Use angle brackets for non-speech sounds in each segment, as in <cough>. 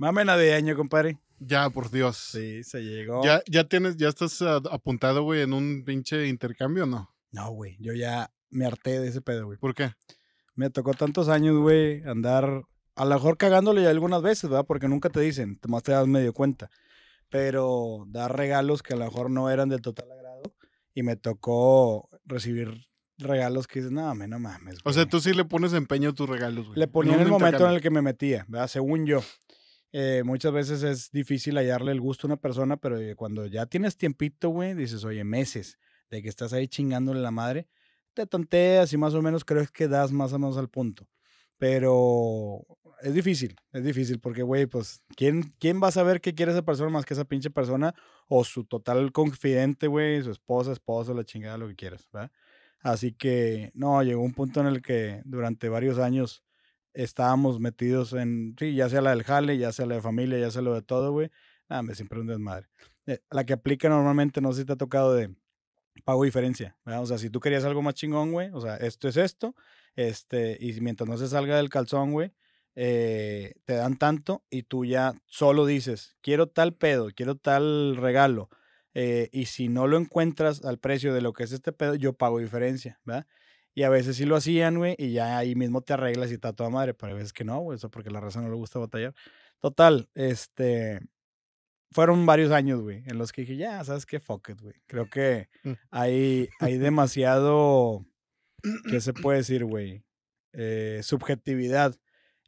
de año, compadre. Ya, por Dios. Sí, se llegó. ¿Ya, ya tienes, ya estás ah, apuntado, güey, en un pinche intercambio no? No, güey. Yo ya me harté de ese pedo, güey. ¿Por qué? Me tocó tantos años, güey, andar a lo mejor cagándole algunas veces, ¿verdad? Porque nunca te dicen, más te das medio cuenta. Pero dar regalos que a lo mejor no eran del total agrado y me tocó recibir regalos que dices, no, me no mames. Güey. O sea, tú sí le pones empeño a tus regalos, güey. Le ponía en el momento en el que me metía, ¿verdad? Según yo. Eh, muchas veces es difícil hallarle el gusto a una persona, pero cuando ya tienes tiempito, güey, dices, oye, meses de que estás ahí chingándole la madre, te tonteas y más o menos creo que das más o menos al punto. Pero es difícil, es difícil porque, güey, pues, ¿quién, ¿quién va a saber qué quiere esa persona más que esa pinche persona? O su total confidente, güey, su esposa, esposo, la chingada, lo que quieras, ¿verdad? Así que, no, llegó un punto en el que durante varios años estábamos metidos en, sí, ya sea la del jale, ya sea la de familia, ya sea lo de todo, güey. Nada, me siempre un desmadre. Eh, la que aplica normalmente, no sé te ha tocado de pago diferencia, ¿verdad? O sea, si tú querías algo más chingón, güey, o sea, esto es esto, este, y mientras no se salga del calzón, güey, eh, te dan tanto y tú ya solo dices, quiero tal pedo, quiero tal regalo, eh, y si no lo encuentras al precio de lo que es este pedo, yo pago diferencia, ¿verdad? Y a veces sí lo hacían, güey, y ya ahí mismo te arreglas y está toda madre, pero a veces que no, güey, eso porque la raza no le gusta batallar. Total, este. Fueron varios años, güey, en los que dije, ya, ¿sabes qué? Fuck it, güey. Creo que mm. hay, hay demasiado. ¿Qué se <clears throat> puede decir, güey? Eh, subjetividad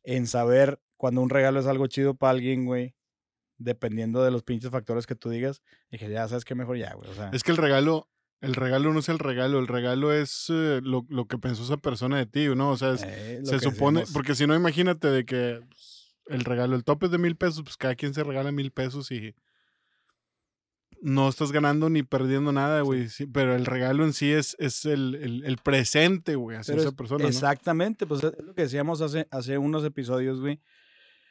en saber cuando un regalo es algo chido para alguien, güey. Dependiendo de los pinches factores que tú digas, dije, ya sabes qué? mejor ya, güey. O sea, es que el regalo el regalo no es el regalo, el regalo es eh, lo, que pensó esa persona de ti, ¿no? O sea, eh, se supone, porque si no, imagínate de que pues, el regalo, el tope es de mil pesos, pues cada quien se regala mil pesos y no estás ganando ni perdiendo nada, güey. pero el regalo en sí es, es el, presente, güey, hacia esa persona. Exactamente, pues es lo que decíamos hace, hace unos episodios, güey.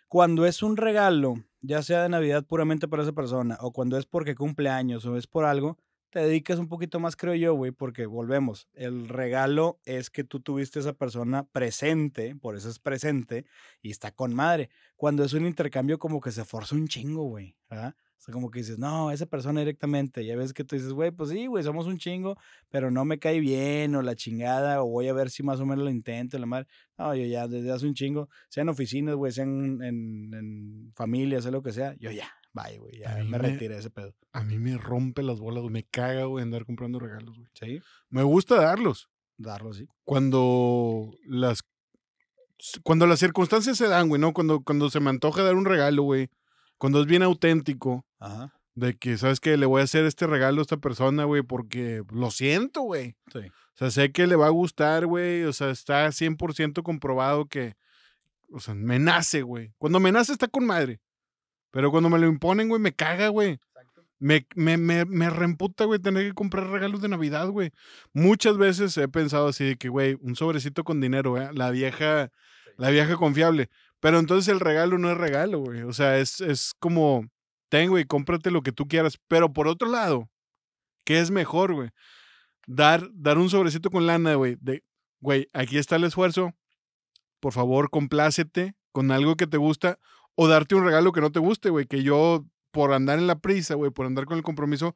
Cuando es un regalo, ya sea de Navidad puramente para esa persona, o cuando es porque cumpleaños o es por algo, te dedicas un poquito más, creo yo, güey, porque volvemos, el regalo es que tú tuviste esa persona presente, por eso es presente, y está con madre. Cuando es un intercambio como que se forza un chingo, güey, O sea, como que dices, no, esa persona directamente, ya ves que tú dices, güey, pues sí, güey, somos un chingo, pero no me cae bien, o la chingada, o voy a ver si más o menos lo intento, la madre. No, yo ya desde hace un chingo, sean en oficinas, güey, sean en, en, en familia, sea lo que sea, yo ya, bye, güey, ya me, me retiré ese pedo. A mí me rompe las bolas, güey, me caga, güey, andar comprando regalos, güey. Sí. Me gusta darlos. Darlos, sí. Cuando las cuando las circunstancias se dan, güey, ¿no? Cuando, cuando se me antoja dar un regalo, güey. Cuando es bien auténtico. Ajá. De que, ¿sabes qué? Le voy a hacer este regalo a esta persona, güey, porque lo siento, güey. Sí. O sea, sé que le va a gustar, güey. O sea, está 100% comprobado que, o sea, me nace, güey. Cuando me nace está con madre. Pero cuando me lo imponen, güey, me caga, güey. Me, me, me, me reemputa, güey, tener que comprar regalos de Navidad, güey. Muchas veces he pensado así de que, güey, un sobrecito con dinero, ¿eh? La vieja, la vieja confiable. Pero entonces el regalo no es regalo, güey. O sea, es, es como, ten, güey, cómprate lo que tú quieras. Pero por otro lado, ¿qué es mejor, güey? Dar, dar un sobrecito con lana, güey. güey, aquí está el esfuerzo. Por favor, complácete con algo que te gusta o darte un regalo que no te guste, güey. Que yo, por andar en la prisa, güey, por andar con el compromiso,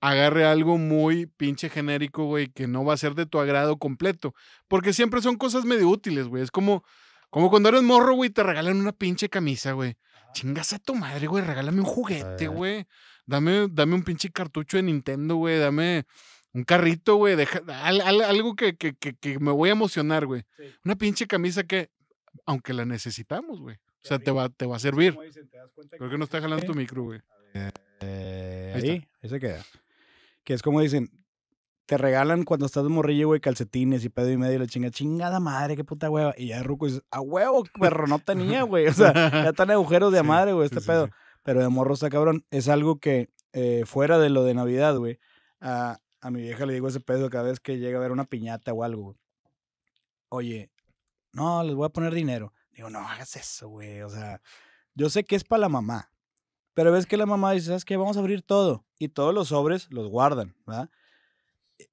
agarre algo muy pinche genérico, güey, que no va a ser de tu agrado completo. Porque siempre son cosas medio útiles, güey. Es como, como cuando eres morro, güey, te regalan una pinche camisa, güey. Chingas a tu madre, güey. Regálame un juguete, eh. güey. Dame, dame un pinche cartucho de Nintendo, güey. Dame un carrito, güey. Deja, algo que, que, que, me voy a emocionar, güey. Una pinche camisa que, aunque la necesitamos, güey. O sea, te va, a servir. Creo que no está jalando tu micro, güey. Eh, ahí, ahí, se queda. Que es como dicen, te regalan cuando estás de morrillo, güey, calcetines y pedo y medio y la chinga, chingada madre, qué puta hueva. Y ya Ruco dice, a huevo, perro, no tenía, güey. O sea, <laughs> ya están agujeros de madre, güey, este pedo. Pero de morro cabrón. Es algo que eh, fuera de lo de Navidad, güey, a, a, mi vieja le digo ese pedo cada vez que llega a ver una piñata o algo. Oye, no, les voy a poner dinero. Digo, no hagas eso, güey. O sea, yo sé que es para la mamá. Pero ves que la mamá dice, ¿sabes qué? Vamos a abrir todo. Y todos los sobres los guardan, ¿verdad?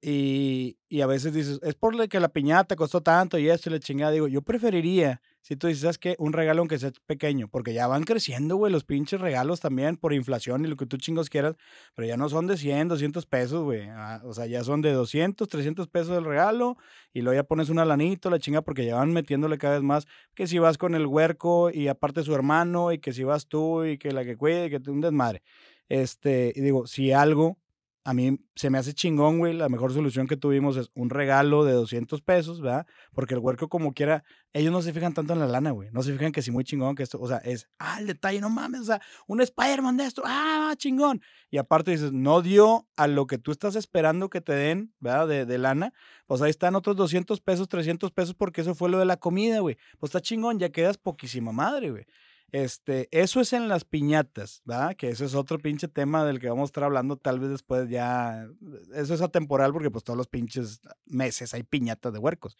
Y, a veces dices, es por que la piñata costó tanto y esto y la chingada. Digo, yo preferiría si tú dices, que Un regalo aunque sea pequeño, porque ya van creciendo, güey, los pinches regalos también por inflación y lo que tú chingos quieras, pero ya no son de 100, 200 pesos, güey. Ah, o sea, ya son de 200, 300 pesos el regalo y luego ya pones una lanito, la chinga, porque ya van metiéndole cada vez más. Que si vas con el huerco y aparte su hermano y que si vas tú y que la que cuide y que te un desmadre. Este, y digo, si algo a mí se me hace chingón, güey. La mejor solución que tuvimos es un regalo de 200 pesos, ¿verdad? Porque el huerco, como quiera, ellos no se fijan tanto en la lana, güey. No se fijan que si muy chingón que esto, o sea, es, ah, el detalle, no mames, o sea, un Spider-Man de esto, ah, chingón. Y aparte dices, no dio a lo que tú estás esperando que te den, ¿verdad? De, de lana. Pues ahí están otros 200 pesos, 300 pesos, porque eso fue lo de la comida, güey. Pues está chingón, ya quedas poquísima madre, güey. Este, eso es en las piñatas, ¿verdad? Que eso es otro pinche tema del que vamos a estar hablando tal vez después ya. Eso es atemporal porque pues todos los pinches meses hay piñatas de huercos.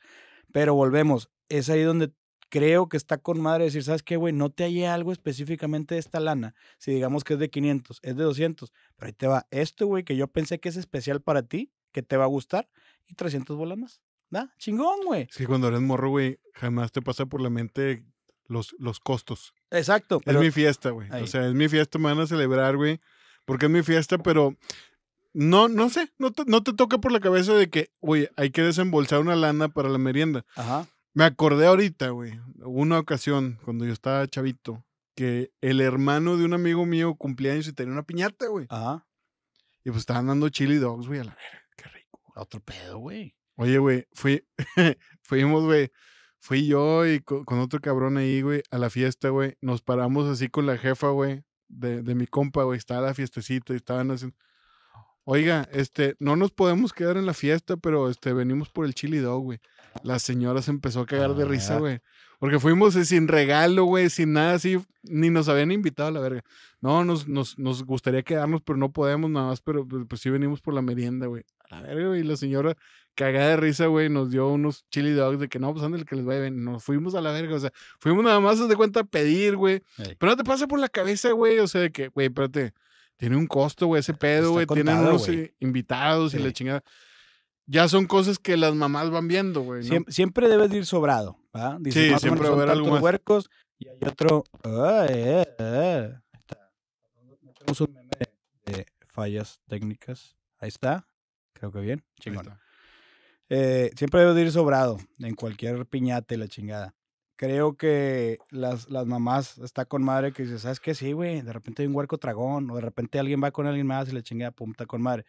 Pero volvemos, es ahí donde creo que está con madre decir, ¿sabes qué, güey? No te hallé algo específicamente de esta lana. Si digamos que es de 500, es de 200, pero ahí te va esto, güey, que yo pensé que es especial para ti, que te va a gustar, y 300 bolas más. ¿Da? Chingón, güey. Es cuando eres morro, güey, jamás te pasa por la mente los, costos. Exacto. Es mi fiesta, güey. O sea, es mi fiesta, me van a celebrar, güey. Porque es mi fiesta, pero no, no sé, no te, toca por la cabeza de que, güey, hay que desembolsar una lana para la merienda. Ajá. Me acordé ahorita, güey, una ocasión cuando yo estaba chavito, que el hermano de un amigo mío cumplía años y tenía una piñata, güey. Ajá. Y pues estaban dando chili dogs, güey, a la verga. Qué rico. Otro pedo, güey. Oye, güey, <laughs> fuimos, güey, Fui yo y con, otro cabrón ahí, güey, a la fiesta, güey. Nos paramos así con la jefa, güey, de, de mi compa, güey. Estaba la fiestecita y estaban haciendo. Oiga, este, no nos podemos quedar en la fiesta, pero este, venimos por el chili dog, güey. La señora se empezó a cagar de risa, ah. güey. Porque fuimos eh, sin regalo, güey, sin nada así, ni nos habían invitado a la verga. No, nos, nos, nos gustaría quedarnos, pero no podemos nada más, pero pues, pues sí venimos por la merienda, güey la verga, güey. La señora cagada de risa, güey, nos dio unos chili dogs de que no, pues el que les a ver. Nos fuimos a la verga, o sea, fuimos nada más, de cuenta, a pedir, güey. Pero no te pasa por la cabeza, güey, o sea, de que, güey, espérate, tiene un costo, güey, ese pedo, güey. Tienen unos eh, invitados y la chingada. Ya son cosas que las mamás van viendo, güey. siempre debes ir sobrado, ¿ah? sí, siempre va a haber algo y hay otro... Eh, eh, está. un meme de fallas técnicas. Ahí está. Creo que bien. Chingón. Eh, siempre debo de ir sobrado en cualquier piñate la chingada. Creo que las, las mamás está con madre que dice, ¿sabes qué? Sí, güey, de repente hay un huerco tragón o de repente alguien va con alguien más y la chingada, apunta con madre.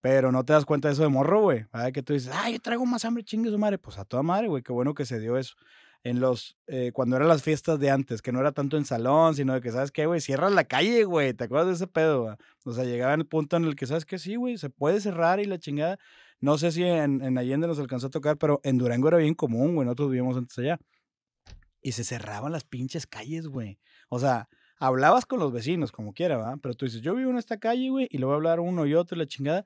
Pero no te das cuenta de eso de morro, güey. Ah, que tú dices, ay, yo traigo más hambre, chingue su madre. Pues a toda madre, güey, qué bueno que se dio eso en los, eh, cuando eran las fiestas de antes, que no era tanto en salón, sino de que, ¿sabes qué, güey? Cierras la calle, güey, ¿te acuerdas de ese pedo? güey? O sea, llegaba el punto en el que, ¿sabes qué? Sí, güey, se puede cerrar y la chingada. No sé si en, en, Allende nos alcanzó a tocar, pero en Durango era bien común, güey, nosotros vivíamos antes allá. Y se cerraban las pinches calles, güey. O sea, hablabas con los vecinos, como quiera, ¿va? Pero tú dices, yo vivo en esta calle, güey, y le voy a hablar uno y otro y la chingada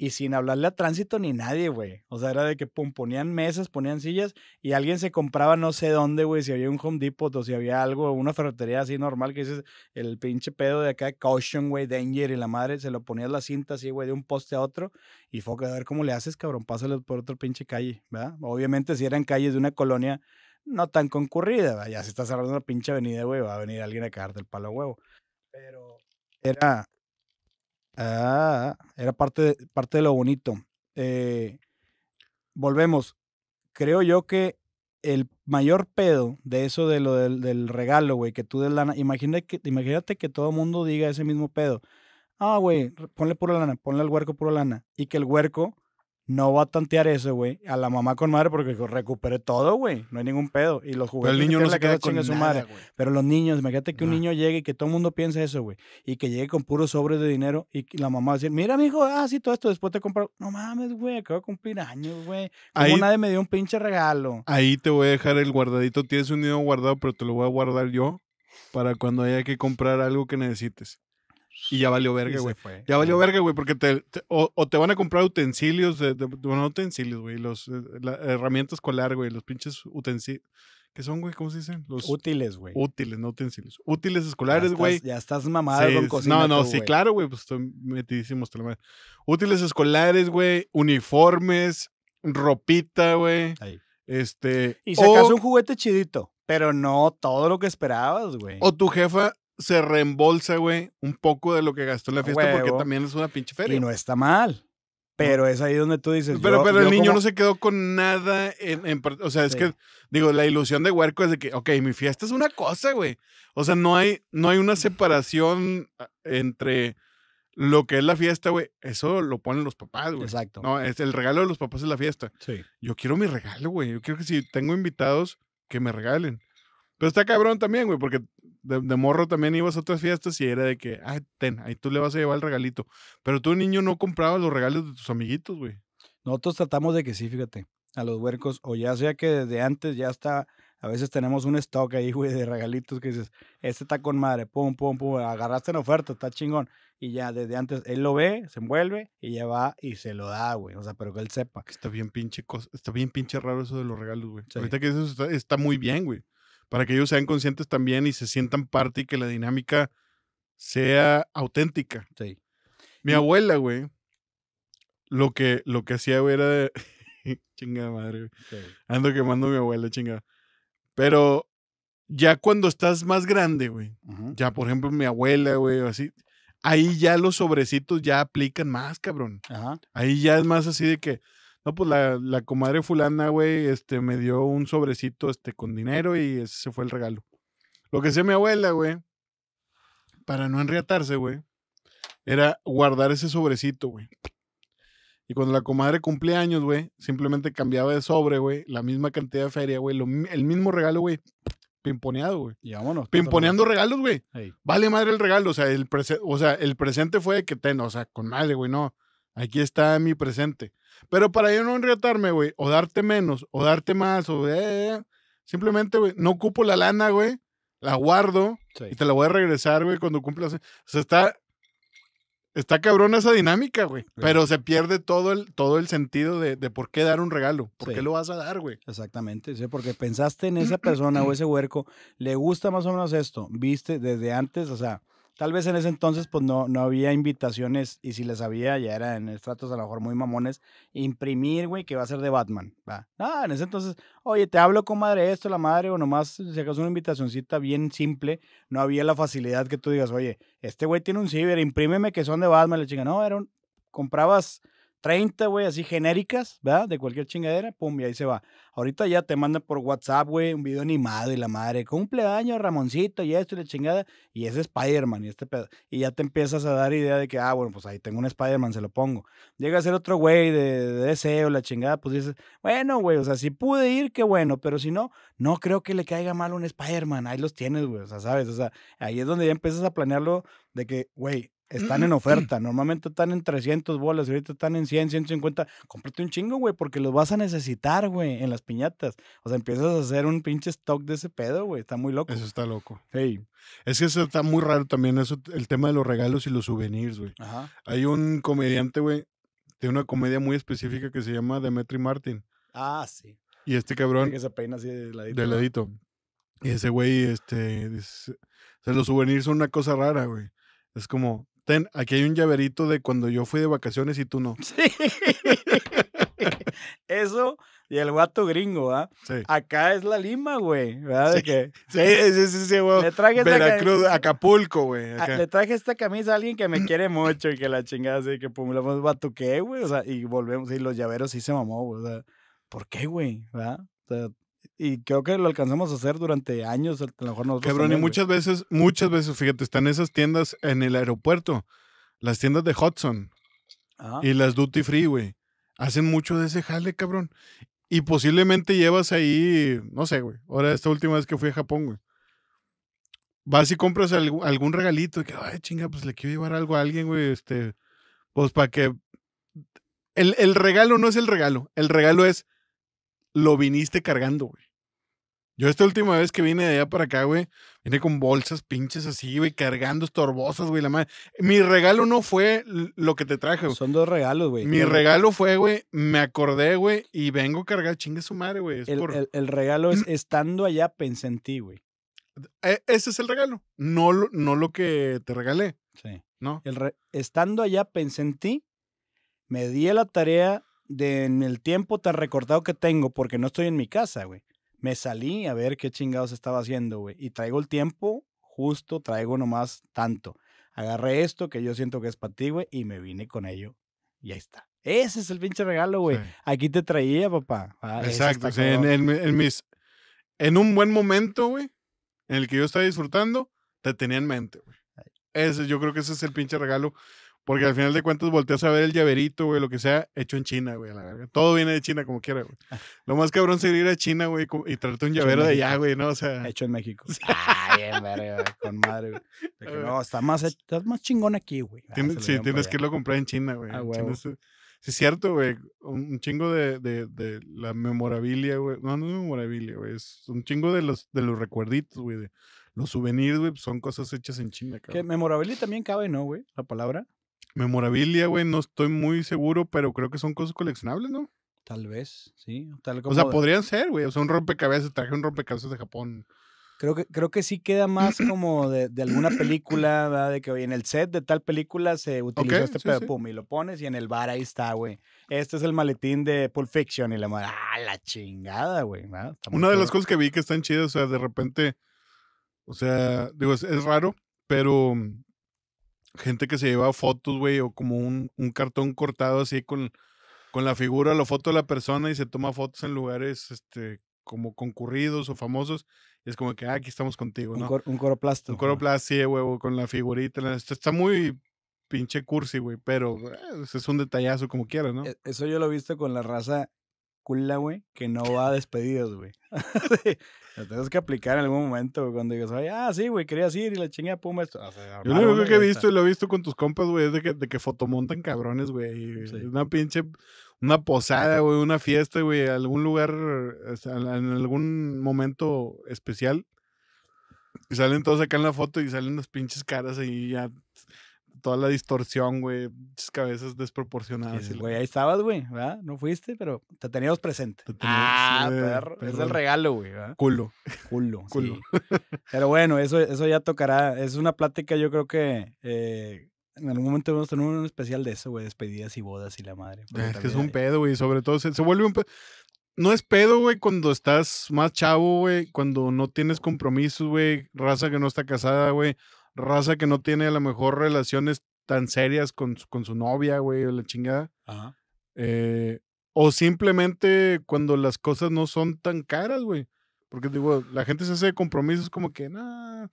y sin hablarle a tránsito ni nadie, güey. O sea, era de que pum, ponían mesas, ponían sillas y alguien se compraba no sé dónde, güey, si había un Home Depot o si había algo, una ferretería así normal que dices, el pinche pedo de acá, caution, güey, danger y la madre, se lo ponías la cinta así, güey, de un poste a otro y fue a ver cómo le haces, cabrón, pásale por otro pinche calle, ¿verdad? Obviamente si eran calles de una colonia no tan concurrida, ya se está cerrando una pinche avenida, güey, va a venir alguien a cagarte el palo huevo. Pero era Ah, era parte de, parte de lo bonito. Eh, volvemos. Creo yo que el mayor pedo de eso de lo del, regalo, güey, que tú des lana. Imagínate que, imagínate que todo el mundo diga ese mismo pedo. Ah, güey, ponle pura lana, ponle al huerco pura lana. Y que el huerco no va a tantear eso, güey. A la mamá con madre porque recupere todo, güey. No hay ningún pedo. Y los juguetes. Pero el niño no se queda con su madre. Pero los niños, imagínate que un niño llegue y que todo el mundo piense eso, güey. Y que llegue con puros sobres de dinero y la mamá va a decir, mira, mijo, ah, sí, todo esto, después te compro. No mames, güey, acabo de cumplir años, güey. Como nadie me dio un pinche regalo. Ahí te voy a dejar el guardadito. Tienes un niño guardado, pero te lo voy a guardar yo para cuando haya que comprar algo que necesites. Y ya valió verga, güey. Ya valió verga, güey, porque te, o, te van a comprar utensilios, de, no utensilios, güey, los eh, herramientas güey, los pinches utensilios. ¿Qué son, güey? ¿Cómo se dicen? Los útiles, güey. Útiles, no utensilios. Útiles escolares, güey. Ya, estás mamado con cocina. No, no, sí, claro, güey, pues estoy metidísimo Útiles escolares, güey, uniformes, ropita, güey. Este. Y sacas un juguete chidito, pero no todo lo que esperabas, güey. O tu jefa se reembolsa, güey, un poco de lo que gastó en la fiesta porque también es una pinche feria. Y no está mal. Pero es ahí donde tú dices. Pero, pero el niño no se quedó con nada. En, en o sea, es que, digo, la ilusión de huerco es de que, ok, mi fiesta es una cosa, güey. O sea, no hay, no hay una separación ah, entre lo que es la fiesta, güey. Eso lo ponen los papás, güey. Exacto. No, es el regalo de los papás es la fiesta. Sí. Yo quiero mi regalo, güey. Yo quiero que si tengo invitados, que me regalen. Pero está cabrón también, güey, porque de, morro también ibas a otras fiestas y era de que, ay ten, ahí tú le vas a llevar el regalito. Pero tú, niño, no comprabas los regalos de tus amiguitos, güey. Nosotros tratamos de que sí, fíjate, a los huercos, o ya sea que desde antes ya está, a veces tenemos un stock ahí, güey, de regalitos que dices, este está con madre, pum, pum, pum, agarraste en oferta, está chingón. Y ya desde antes él lo ve, se envuelve y ya va y se lo da, güey. O sea, pero que él sepa. Está bien pinche cosa, está bien pinche raro eso de los regalos, güey. Ahorita que eso está muy bien, güey para que ellos sean conscientes también y se sientan parte y que la dinámica eh, sea auténtica. Sí. Mi abuela, güey, lo que, lo que hacía, era de... <laughs> chingada madre, güey. Ando quemando mi abuela, chingada. Pero ya cuando estás más grande, güey, ya por ejemplo mi abuela, güey, así, ahí ya los sobrecitos ya aplican más, cabrón. Ajá. Ahí ya es más así de que, no, pues la, comadre fulana, güey, este, me dio un sobrecito, este, con dinero y ese fue el regalo. Lo que hacía mi abuela, güey, para no enriatarse, güey, era guardar ese sobrecito, güey. Y cuando la comadre cumplía años, güey, simplemente cambiaba de sobre, güey, la misma cantidad de feria, güey, el mismo regalo, güey, pimponeado, güey. Y vámonos. Pues, Pimponeando regalos, güey. Vale madre el regalo, o sea, el, o sea, el presente fue de que ten, o sea, con madre, güey, no. Aquí está mi presente. Pero para yo no enriatarme, güey, o darte menos, o darte más, o simplemente, güey, no cupo la lana, güey, la guardo y te la voy a regresar, güey, cuando cumplas. O sea, está, está cabrona esa dinámica, güey. Pero se pierde todo el, todo el sentido de, por qué dar un regalo. ¿Por qué lo vas a dar, güey? Exactamente. Sí, porque pensaste en esa <clears throat> persona o ese huerco, le gusta más o menos esto, viste, desde antes, o sea. Tal vez en ese entonces pues no, no había invitaciones y si les había ya eran en estratos a lo mejor muy mamones. Imprimir, güey, que va a ser de Batman. ¿va? Ah, en ese entonces, oye, te hablo con madre esto, la madre, o nomás si acaso una invitacioncita bien simple. No había la facilidad que tú digas, oye, este güey tiene un ciber, imprímeme que son de Batman. Le chinga no, era un... comprabas 30, güey, así genéricas, ¿verdad? De cualquier chingadera, pum, y ahí se va. Ahorita ya te mandan por WhatsApp, güey, un video animado y la madre, cumpleaños, Ramoncito, y esto y la chingada, y es Spider-Man y este pedo. Y ya te empiezas a dar idea de que, ah, bueno, pues ahí tengo un Spider-Man, se lo pongo. Llega a ser otro güey de, deseo, la chingada, pues dices, bueno, güey, o sea, si pude ir, qué bueno, pero si no, no creo que le caiga mal un Spider-Man, ahí los tienes, güey, o sea, sabes, o sea, ahí es donde ya empiezas a planearlo de que, güey, están en oferta. Normalmente están en 300 bolas, ahorita están en 100, 150. Cómprate un chingo, güey, porque los vas a necesitar, güey, en las piñatas. O sea, empiezas a hacer un pinche stock de ese pedo, güey. Está muy loco. Eso está loco. Sí. Es que eso está muy raro también, eso, el tema de los regalos y los souvenirs, güey. Hay un comediante, güey, de una comedia muy específica que se llama Demetri Martin. Ah, sí. Y este cabrón. Que se peina así de ladito. De Y ese güey, este. o sea, los souvenirs son una cosa rara, güey. Es como, aquí hay un llaverito de cuando yo fui de vacaciones y tú no. <laughs> Sí. Eso y el guato gringo, ¿ah? Sí. Acá es la Lima, güey. ¿Verdad? Sí. Que... <laughs> sí, sí, sí, sí, güey. Veracruz, Acapulco, güey. Ah, le traje esta camisa a alguien que me quiere mucho y que la chingada así que pum, pues, guato, batuqué, güey. O sea, y volvemos. Y los llaveros sí se mamó, güey. O sea, ¿por qué, güey? ¿Verdad? O sea, y creo que lo alcanzamos a hacer durante años, a lo mejor nosotros. Cabrón, y muchas veces, muchas veces, fíjate, están esas tiendas en el aeropuerto, las tiendas de Hudson ah, y las Duty Free, güey. Hacen mucho de ese jale, cabrón. Y posiblemente llevas ahí, no sé, güey. Ahora, esta última vez que fui a Japón, güey. Vas y compras algún, regalito y que, ay, chinga, pues le quiero llevar algo a alguien, güey, este, pues para que... El, el regalo no es el regalo, el regalo es, lo viniste cargando, güey. Yo esta última vez que vine de allá para acá, güey, vine con bolsas pinches así, güey, cargando estorbosas, güey, la madre. Mi regalo no fue lo que te traje, güey. Son dos regalos, güey. Mi regalo fue, güey, me acordé, güey, y vengo cargar chingue su madre, güey. El, el, regalo es, <clears throat> estando allá, pensé en ti, güey. E, ese es el regalo, no lo, no lo que te regalé. Sí. ¿No? El estando allá, pensé en ti, me di la tarea de en el tiempo tan recortado que tengo, porque no estoy en mi casa, güey me salí a ver qué chingados estaba haciendo, güey. Y traigo el tiempo justo, traigo nomás tanto. Agarré esto que yo siento que es para ti, güey, y me vine con ello. Y ahí está. Ese es el pinche regalo, güey. Aquí te traía, papá. Ah, Exacto. en, en, en un buen momento, güey, en el que yo estaba disfrutando, te tenía en mente, güey. Ese, yo creo que ese es el pinche regalo porque al final de cuentas volteas a ver el llaverito, güey, lo que sea, hecho en China, güey, la verga. Todo viene de China, como quiera, güey. Ah. Lo más cabrón sería ir a China, güey, y traerte un llavero de allá, güey, ¿no? O sea. Hecho en México. Ay, ah, en verga, con madre, güey. no, está más, más chingón aquí, güey. Ah, sí, tienes que irlo a comprar en China, güey. Ah, Sí, es cierto, güey. Un chingo de, de, de la memorabilia, güey. No, no es memorabilia, güey. Es un chingo de los, de los recuerditos, güey. Los souvenirs, güey, son cosas hechas en China, cabrón. Que memorabilia también cabe, ¿no, güey? La palabra. Memorabilia, güey, no estoy muy seguro, pero creo que son cosas coleccionables, ¿no? Tal vez, sí. Tal o sea, podrían ser, güey. O sea, un rompecabezas, traje un rompecabezas de Japón. Creo que, creo que sí queda más <clears throat> como de, alguna película, ¿verdad? De que en el set de tal película se utilizó este pedo, pum, y lo pones y en el bar ahí está, güey. Este es el maletín de Pulp Fiction y la madre, ah, la chingada, güey. Una de las cosas que vi que están chidas, o sea, de repente, o sea, digo, es raro, pero gente que se lleva fotos, güey, o como un, cartón cortado así con, con la figura, la foto de la persona y se toma fotos en lugares este, como concurridos o famosos. Y es como que, ah, aquí estamos contigo, ¿no? Un, coroplasto. Un coroplasto, sí, güey, con la figurita. Está muy pinche cursi, güey, pero eh, es un detallazo como quieras, ¿no? E, eso yo lo he visto con la raza cula, güey, que no va a despedidas, güey. <laughs> Lo tienes que aplicar en algún momento, cuando digas, ah, sí, güey, querías ir y la chingada puma. Esto. Yo lo único que he visto y lo he visto con tus compas, güey, es de que, de que fotomontan cabrones, güey. Una pinche, una posada, güey, una fiesta, güey, algún lugar, en algún momento especial. Y salen todos acá en la foto y salen unas pinches caras ahí ya toda la distorsión, güey, muchas cabezas desproporcionadas. Sí, güey, ahí estabas, güey, ¿verdad? No fuiste, pero te teníamos presente. ah, Es el regalo, güey, ¿verdad? Culo. Culo, <laughs> Culo. <laughs> pero bueno, eso, eso ya tocará. Es una plática, yo creo que... Eh, en algún momento vamos a tener un especial de eso, güey, despedidas y bodas y la madre. Es que es un pedo, güey, sobre todo se, se vuelve un pedo no es pedo, güey, cuando estás más chavo, güey, cuando no tienes compromisos, güey, raza que no está casada, güey raza que no tiene a lo mejor relaciones tan serias con, con su novia, güey, o la chingada. Ajá. Eh, o simplemente cuando las cosas no son tan caras, güey. Porque digo, la gente se hace de compromisos como que, nada,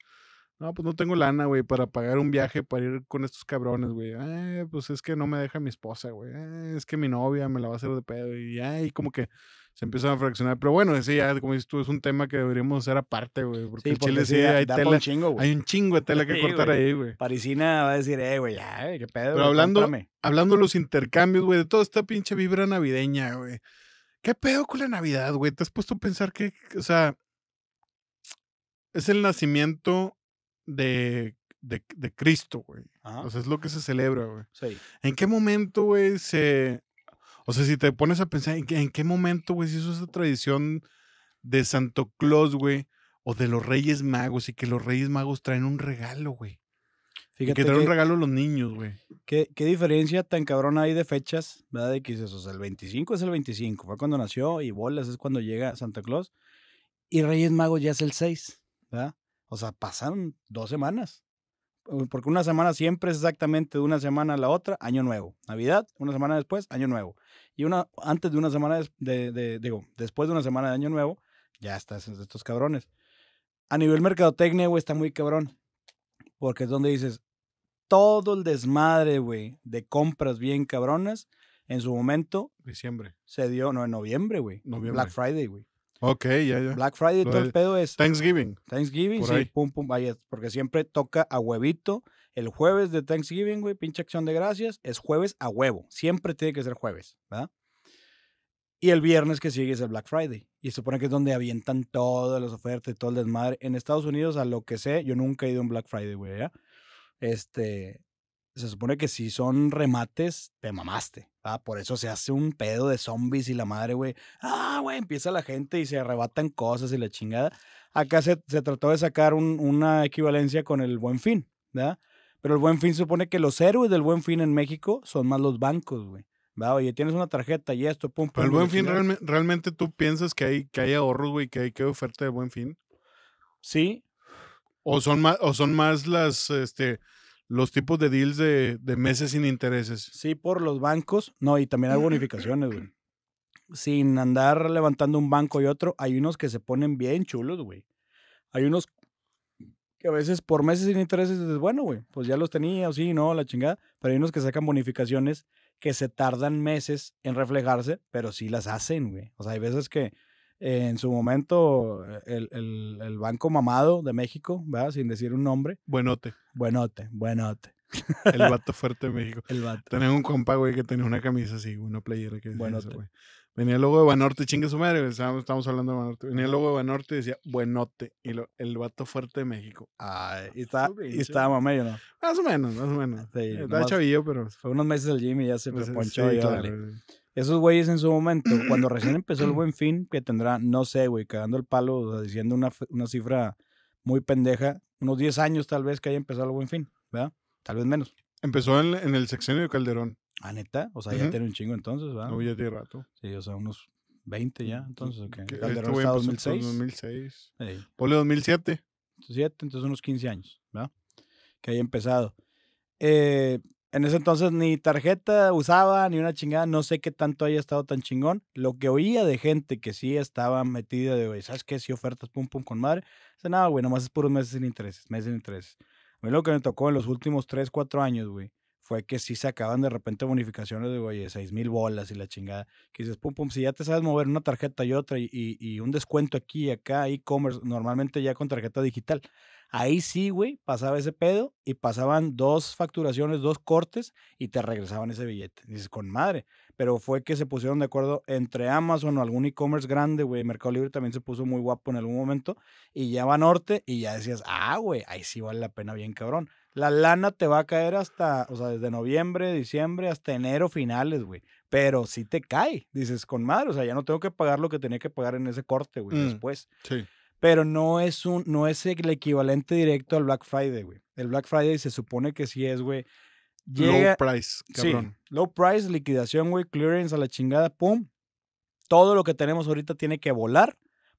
no, pues no tengo lana, güey, para pagar un viaje para ir con estos cabrones, güey. Eh, pues es que no me deja mi esposa, güey. Eh, es que mi novia me la va a hacer de pedo. Y ay, como que se empiezan a fraccionar. Pero bueno, decía ya, como dices tú, es un tema que deberíamos hacer aparte, güey. Porque Chile sí, hay Un chingo, hay un chingo de tela que cortar ahí, güey. Parisina va a decir, eh, güey, ya, qué pedo. Pero hablando, hablando de los intercambios, güey, de toda esta pinche vibra navideña, güey. ¿Qué pedo con la Navidad, güey? ¿Te has puesto a pensar que, o sea, es el nacimiento de de, de, Cristo, güey. O sea, es lo que se celebra, güey. Sí. ¿En qué momento, güey, se, o sea, si te pones a pensar en, qué momento, güey, se hizo esa tradición de Santo Claus, güey, o de los Reyes Magos, y que los Reyes Magos traen un regalo, güey. que traen un regalo a los niños, güey. ¿qué, diferencia tan cabrona hay de fechas, verdad? De que dices, o sea, el 25 es el 25, fue cuando nació, y bolas es cuando llega Santa Claus, y Reyes Magos ya es el 6, ¿verdad? O sea, pasaron dos semanas porque una semana siempre es exactamente de una semana a la otra, año nuevo. Navidad, una semana después, año nuevo. Y una, antes de una semana, de, digo, después de una semana de año nuevo, ya estás estos cabrones. A nivel mercadotecnia, güey, está muy cabrón. Porque es donde dices, todo el desmadre, güey, de compras bien cabronas, en su momento. Diciembre. Se dio, no, en noviembre, güey. Noviembre. Black Friday, güey. Ok, ya, ya. Black Friday, todo el pedo es. Thanksgiving. Thanksgiving, sí, pum, pum, vaya. porque siempre toca a huevito. El jueves de Thanksgiving, güey, pinche acción de gracias, es jueves a huevo. Siempre tiene que ser jueves, ¿verdad? Y el viernes que sigue es el Black Friday. Y se supone que es donde avientan todas las ofertas y todo el desmadre. En Estados Unidos, a lo que sé, yo nunca he ido a un Black Friday, güey, ¿ya? Este, se supone que si son remates, te mamaste. ah Por eso se hace un pedo de zombies y la madre, güey. Ah, güey, empieza la gente y se arrebatan cosas y la chingada. Acá se, trató de sacar una equivalencia con el buen fin, ¿verdad? Pero el buen fin supone que los héroes del buen fin en México son más los bancos, güey. Oye, tienes una tarjeta y esto, pum, pum. Pero el buen fin, ¿realmente tú piensas que hay, que ahorros, güey, que hay que oferta de buen fin? Sí. O son más, o son más las, este, los tipos de deals de, meses sin intereses. Sí, por los bancos. No, y también hay bonificaciones, güey. Sin andar levantando un banco y otro, hay unos que se ponen bien chulos, güey. Hay unos que a veces por meses sin intereses dices, bueno, güey, pues ya los tenía o sí, no, la chingada. Pero hay unos que sacan bonificaciones que se tardan meses en reflejarse, pero sí las hacen, güey. O sea, hay veces que en su momento, eh, el, el, el, Banco Mamado de México, ¿verdad? Sin decir un nombre. Buenote. Buenote, buenote. El vato fuerte de <laughs> México. El vato. Tenés un compa, güey, que tenía una camisa así, una playera que decía güey. Venía el logo de Banorte, chingue su madre, estábamos, hablando de Banorte. Venía el logo de Banorte y decía, buenote, y el vato fuerte de México. Ay, y ah, estaba, y estaba mamello, ¿no? Más o menos, más o menos. estaba chavillo, pero... Fue unos meses el gym y ya se pues, ponchó sí, y claro, esos güeyes en su momento, cuando recién <clears throat> empezó el buen fin, que tendrá, no sé, güey, cagando el palo, o sea, diciendo una, cifra muy pendeja, unos 10 años tal vez que haya empezado el buen fin, ¿verdad? Tal vez menos. Empezó en, el sexenio de Calderón. Ah, neta, o sea, ya tiene un chingo entonces, ¿verdad? No, ya tiene rato. Sí, o sea, unos 20 ya, entonces, qué? Calderón este está 2006. 2006. Sí. 2007. 2007, entonces unos 15 años, ¿verdad? Que haya empezado. Eh, en ese entonces ni tarjeta usaba, ni una chingada. No sé qué tanto haya estado tan chingón. Lo que oía de gente que sí estaba metida de, güey, ¿sabes qué? Si ofertas, pum, pum, con madre. Dice, nada, güey, nomás es puros meses sin intereses, meses sin intereses. A mí lo que me tocó en los últimos 3, 4 años, güey, fue que sí se acaban de repente bonificaciones de, güey, 6 mil bolas y la chingada. Que dices, pum, pum, si ya te sabes mover una tarjeta y otra y, un descuento aquí y acá, e-commerce, normalmente ya con tarjeta digital. Ahí sí, güey, pasaba ese pedo y pasaban dos facturaciones, dos cortes y te regresaban ese billete. dices, con madre. Pero fue que se pusieron de acuerdo entre Amazon o algún e-commerce grande, güey. Mercado Libre también se puso muy guapo en algún momento y ya va norte y ya decías, ah, güey, ahí sí vale la pena bien cabrón. La lana te va a caer hasta, o sea, desde noviembre, diciembre, hasta enero finales, güey. Pero sí te cae. Dices, con madre, o sea, ya no tengo que pagar lo que tenía que pagar en ese corte, güey, mm, después. Sí pero no es, un, no es el equivalente directo al Black Friday, güey. El Black Friday se supone que sí es, güey. low price, cabrón. low price, liquidación, güey, clearance a la chingada, pum. Todo lo que tenemos ahorita tiene que volar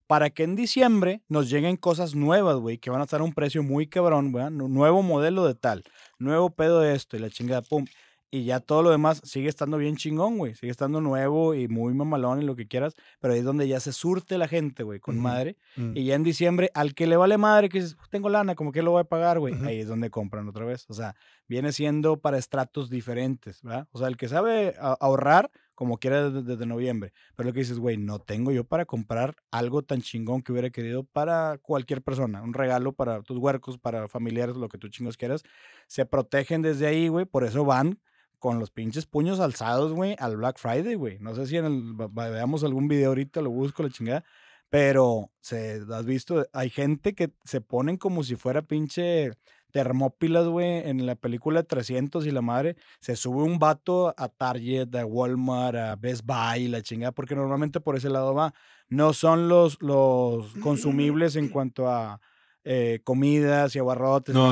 para que en diciembre nos lleguen cosas nuevas, güey, que van a estar a un precio muy cabrón, güey. Nuevo modelo de tal, nuevo pedo de esto y la chingada, pum y ya todo lo demás sigue estando bien chingón, güey. Sigue estando nuevo y muy mamalón y lo que quieras, pero ahí es donde ya se surte la gente, güey, con madre. Mm. Y ya en diciembre, al que le vale madre, que dices, pues, tengo lana, como que lo voy a pagar, güey, ahí es donde compran otra vez. O sea, viene siendo para estratos diferentes, ¿verdad? O sea, el que sabe ahorrar, como quiera desde, noviembre, pero lo que dices, güey, no tengo yo para comprar algo tan chingón que hubiera querido para cualquier persona, un regalo para tus huercos, para familiares, lo que tú chingos quieras, se protegen desde ahí, güey, por eso van con los pinches puños alzados, güey, al Black Friday, güey. No sé si en el, veamos algún video ahorita, lo busco, la chingada. Pero, se, ¿has visto? Hay gente que se ponen como si fuera pinche termópilas, güey, en la película 300 y la madre. Se sube un vato a Target, a Walmart, a Best Buy la chingada, porque normalmente por ese lado va. No son los, los consumibles en cuanto a... Eh, comidas y abarrotes. No,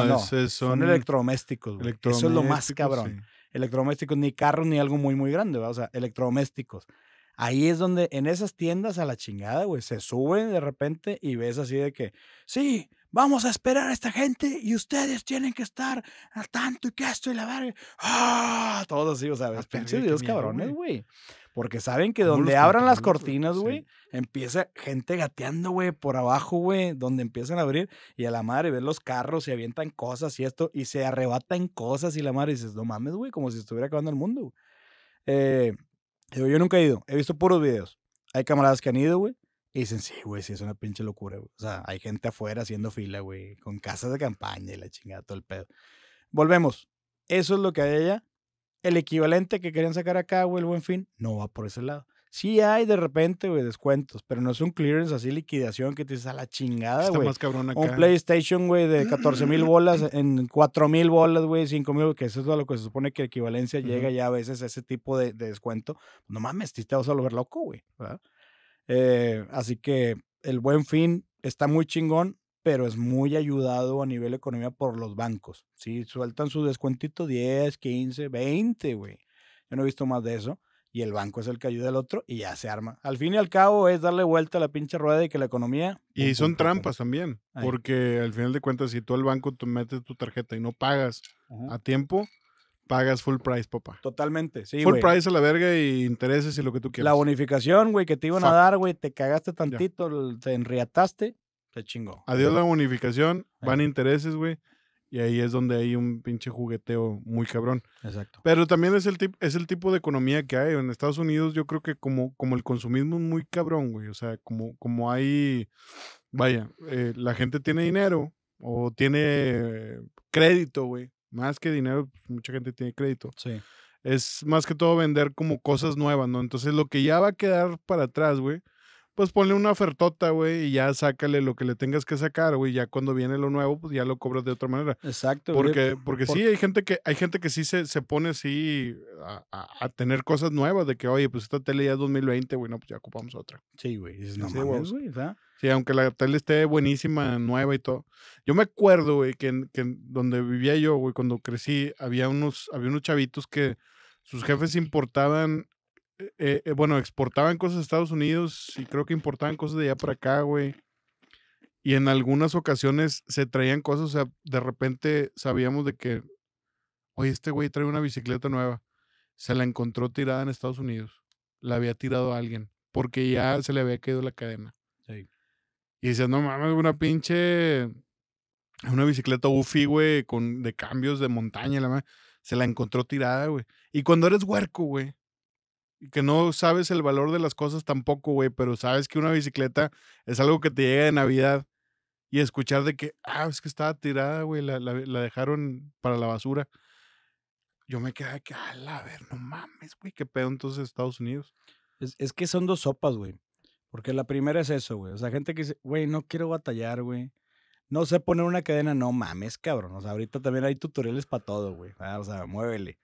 Son, electrodomésticos, Eso es lo más cabrón electrodomésticos, ni carros, ni algo muy, muy grande, ¿verdad? O sea, electrodomésticos. Ahí es donde en esas tiendas a la chingada, güey, se suben de repente y ves así de que, sí, vamos a esperar a esta gente y ustedes tienen que estar al tanto y que esto y la verga. ¡Ah! Todos así, o sea, ah, pinches Dios cabrones, güey. Porque saben que donde abran las cortinas, güey, empieza gente gateando, güey, por abajo, güey, donde empiezan a abrir y a la madre ver los carros y avientan cosas y esto y se arrebatan cosas y la madre dices, no mames, güey, como si estuviera acabando el mundo. Eh, yo nunca he ido, he visto puros videos. Hay camaradas que han ido, güey. Y dicen, sí, güey, sí, es una pinche locura, güey. O sea, hay gente afuera haciendo fila, güey, con casas de campaña y la chingada, todo el pedo. Volvemos. Eso es lo que hay allá. El equivalente que querían sacar acá, güey, el buen fin, no va por ese lado. Sí hay de repente, güey, descuentos, pero no es un clearance así, liquidación que te dices a la chingada, güey. más cabrón acá. Un PlayStation, güey, de 14 mil bolas <clears throat> en 4 mil bolas, güey, 5 mil, que eso es lo que se supone que equivalencia llega ya a veces a ese tipo de, descuento. No mames, te vas a volver loco, güey. Eh, así que el buen fin está muy chingón, pero es muy ayudado a nivel economía por los bancos. si sueltan su descuentito 10, 15, 20, güey. Yo no he visto más de eso. Y el banco es el que ayuda al otro y ya se arma. Al fin y al cabo es darle vuelta a la pinche rueda de que la economía... Y son trampas también, porque al final de cuentas, si tú el banco te metes tu tarjeta y no pagas a tiempo, pagas full price, papá. Totalmente, sí, Full price a la verga y intereses y lo que tú quieras. La bonificación, güey, que te iban a dar, güey, te cagaste tantito, te enriataste, te chingó. Adiós la bonificación, van intereses, güey. Y ahí es donde hay un pinche jugueteo muy cabrón. Exacto. Pero también es el, tip- es el tipo de economía que hay. En Estados Unidos yo creo que como, como el consumismo es muy cabrón, güey. O sea, como, como hay, vaya, eh, la gente tiene dinero o tiene eh, crédito, güey. Más que dinero, pues, mucha gente tiene crédito. Sí. Es más que todo vender como cosas nuevas, ¿no? Entonces lo que ya va a quedar para atrás, güey, pues ponle una ofertota, güey, y ya sácale lo que le tengas que sacar, güey. Ya cuando viene lo nuevo, pues ya lo cobras de otra manera. Exacto. Porque, porque sí, hay gente que, hay gente que sí se, se pone así a, tener cosas nuevas de que, oye, pues esta tele ya es 2020, güey, no, pues ya ocupamos otra. Sí, güey. Es no güey, ¿verdad? aunque la tele esté buenísima, nueva y todo. Yo me acuerdo, güey, que, donde vivía yo, güey, cuando crecí, había unos, había unos chavitos que sus jefes importaban, eh, eh, eh, bueno, exportaban cosas a Estados Unidos y creo que importaban cosas de allá para acá, güey. Y en algunas ocasiones se traían cosas, o sea, de repente sabíamos de que, oye, este güey trae una bicicleta nueva. Se la encontró tirada en Estados Unidos. La había tirado alguien porque ya se le había caído la cadena. Y dices, no mames, una pinche. Una bicicleta Ufi, güey, con, de cambios de montaña, la madre. Se la encontró tirada, güey. Y cuando eres huerco, güey, que no sabes el valor de las cosas tampoco, güey, pero sabes que una bicicleta es algo que te llega de Navidad y escuchar de que, ah, es que estaba tirada, güey, la, dejaron para la basura. Yo me quedé que, a ver, no mames, güey, qué pedo entonces Estados Unidos. Es, es que son dos sopas, güey. Porque la primera es eso, güey. O sea, gente que dice, güey, no quiero batallar, güey. No sé poner una cadena, no mames, cabrón. O sea, ahorita también hay tutoriales para todo, güey. Ah, o sea, muévele.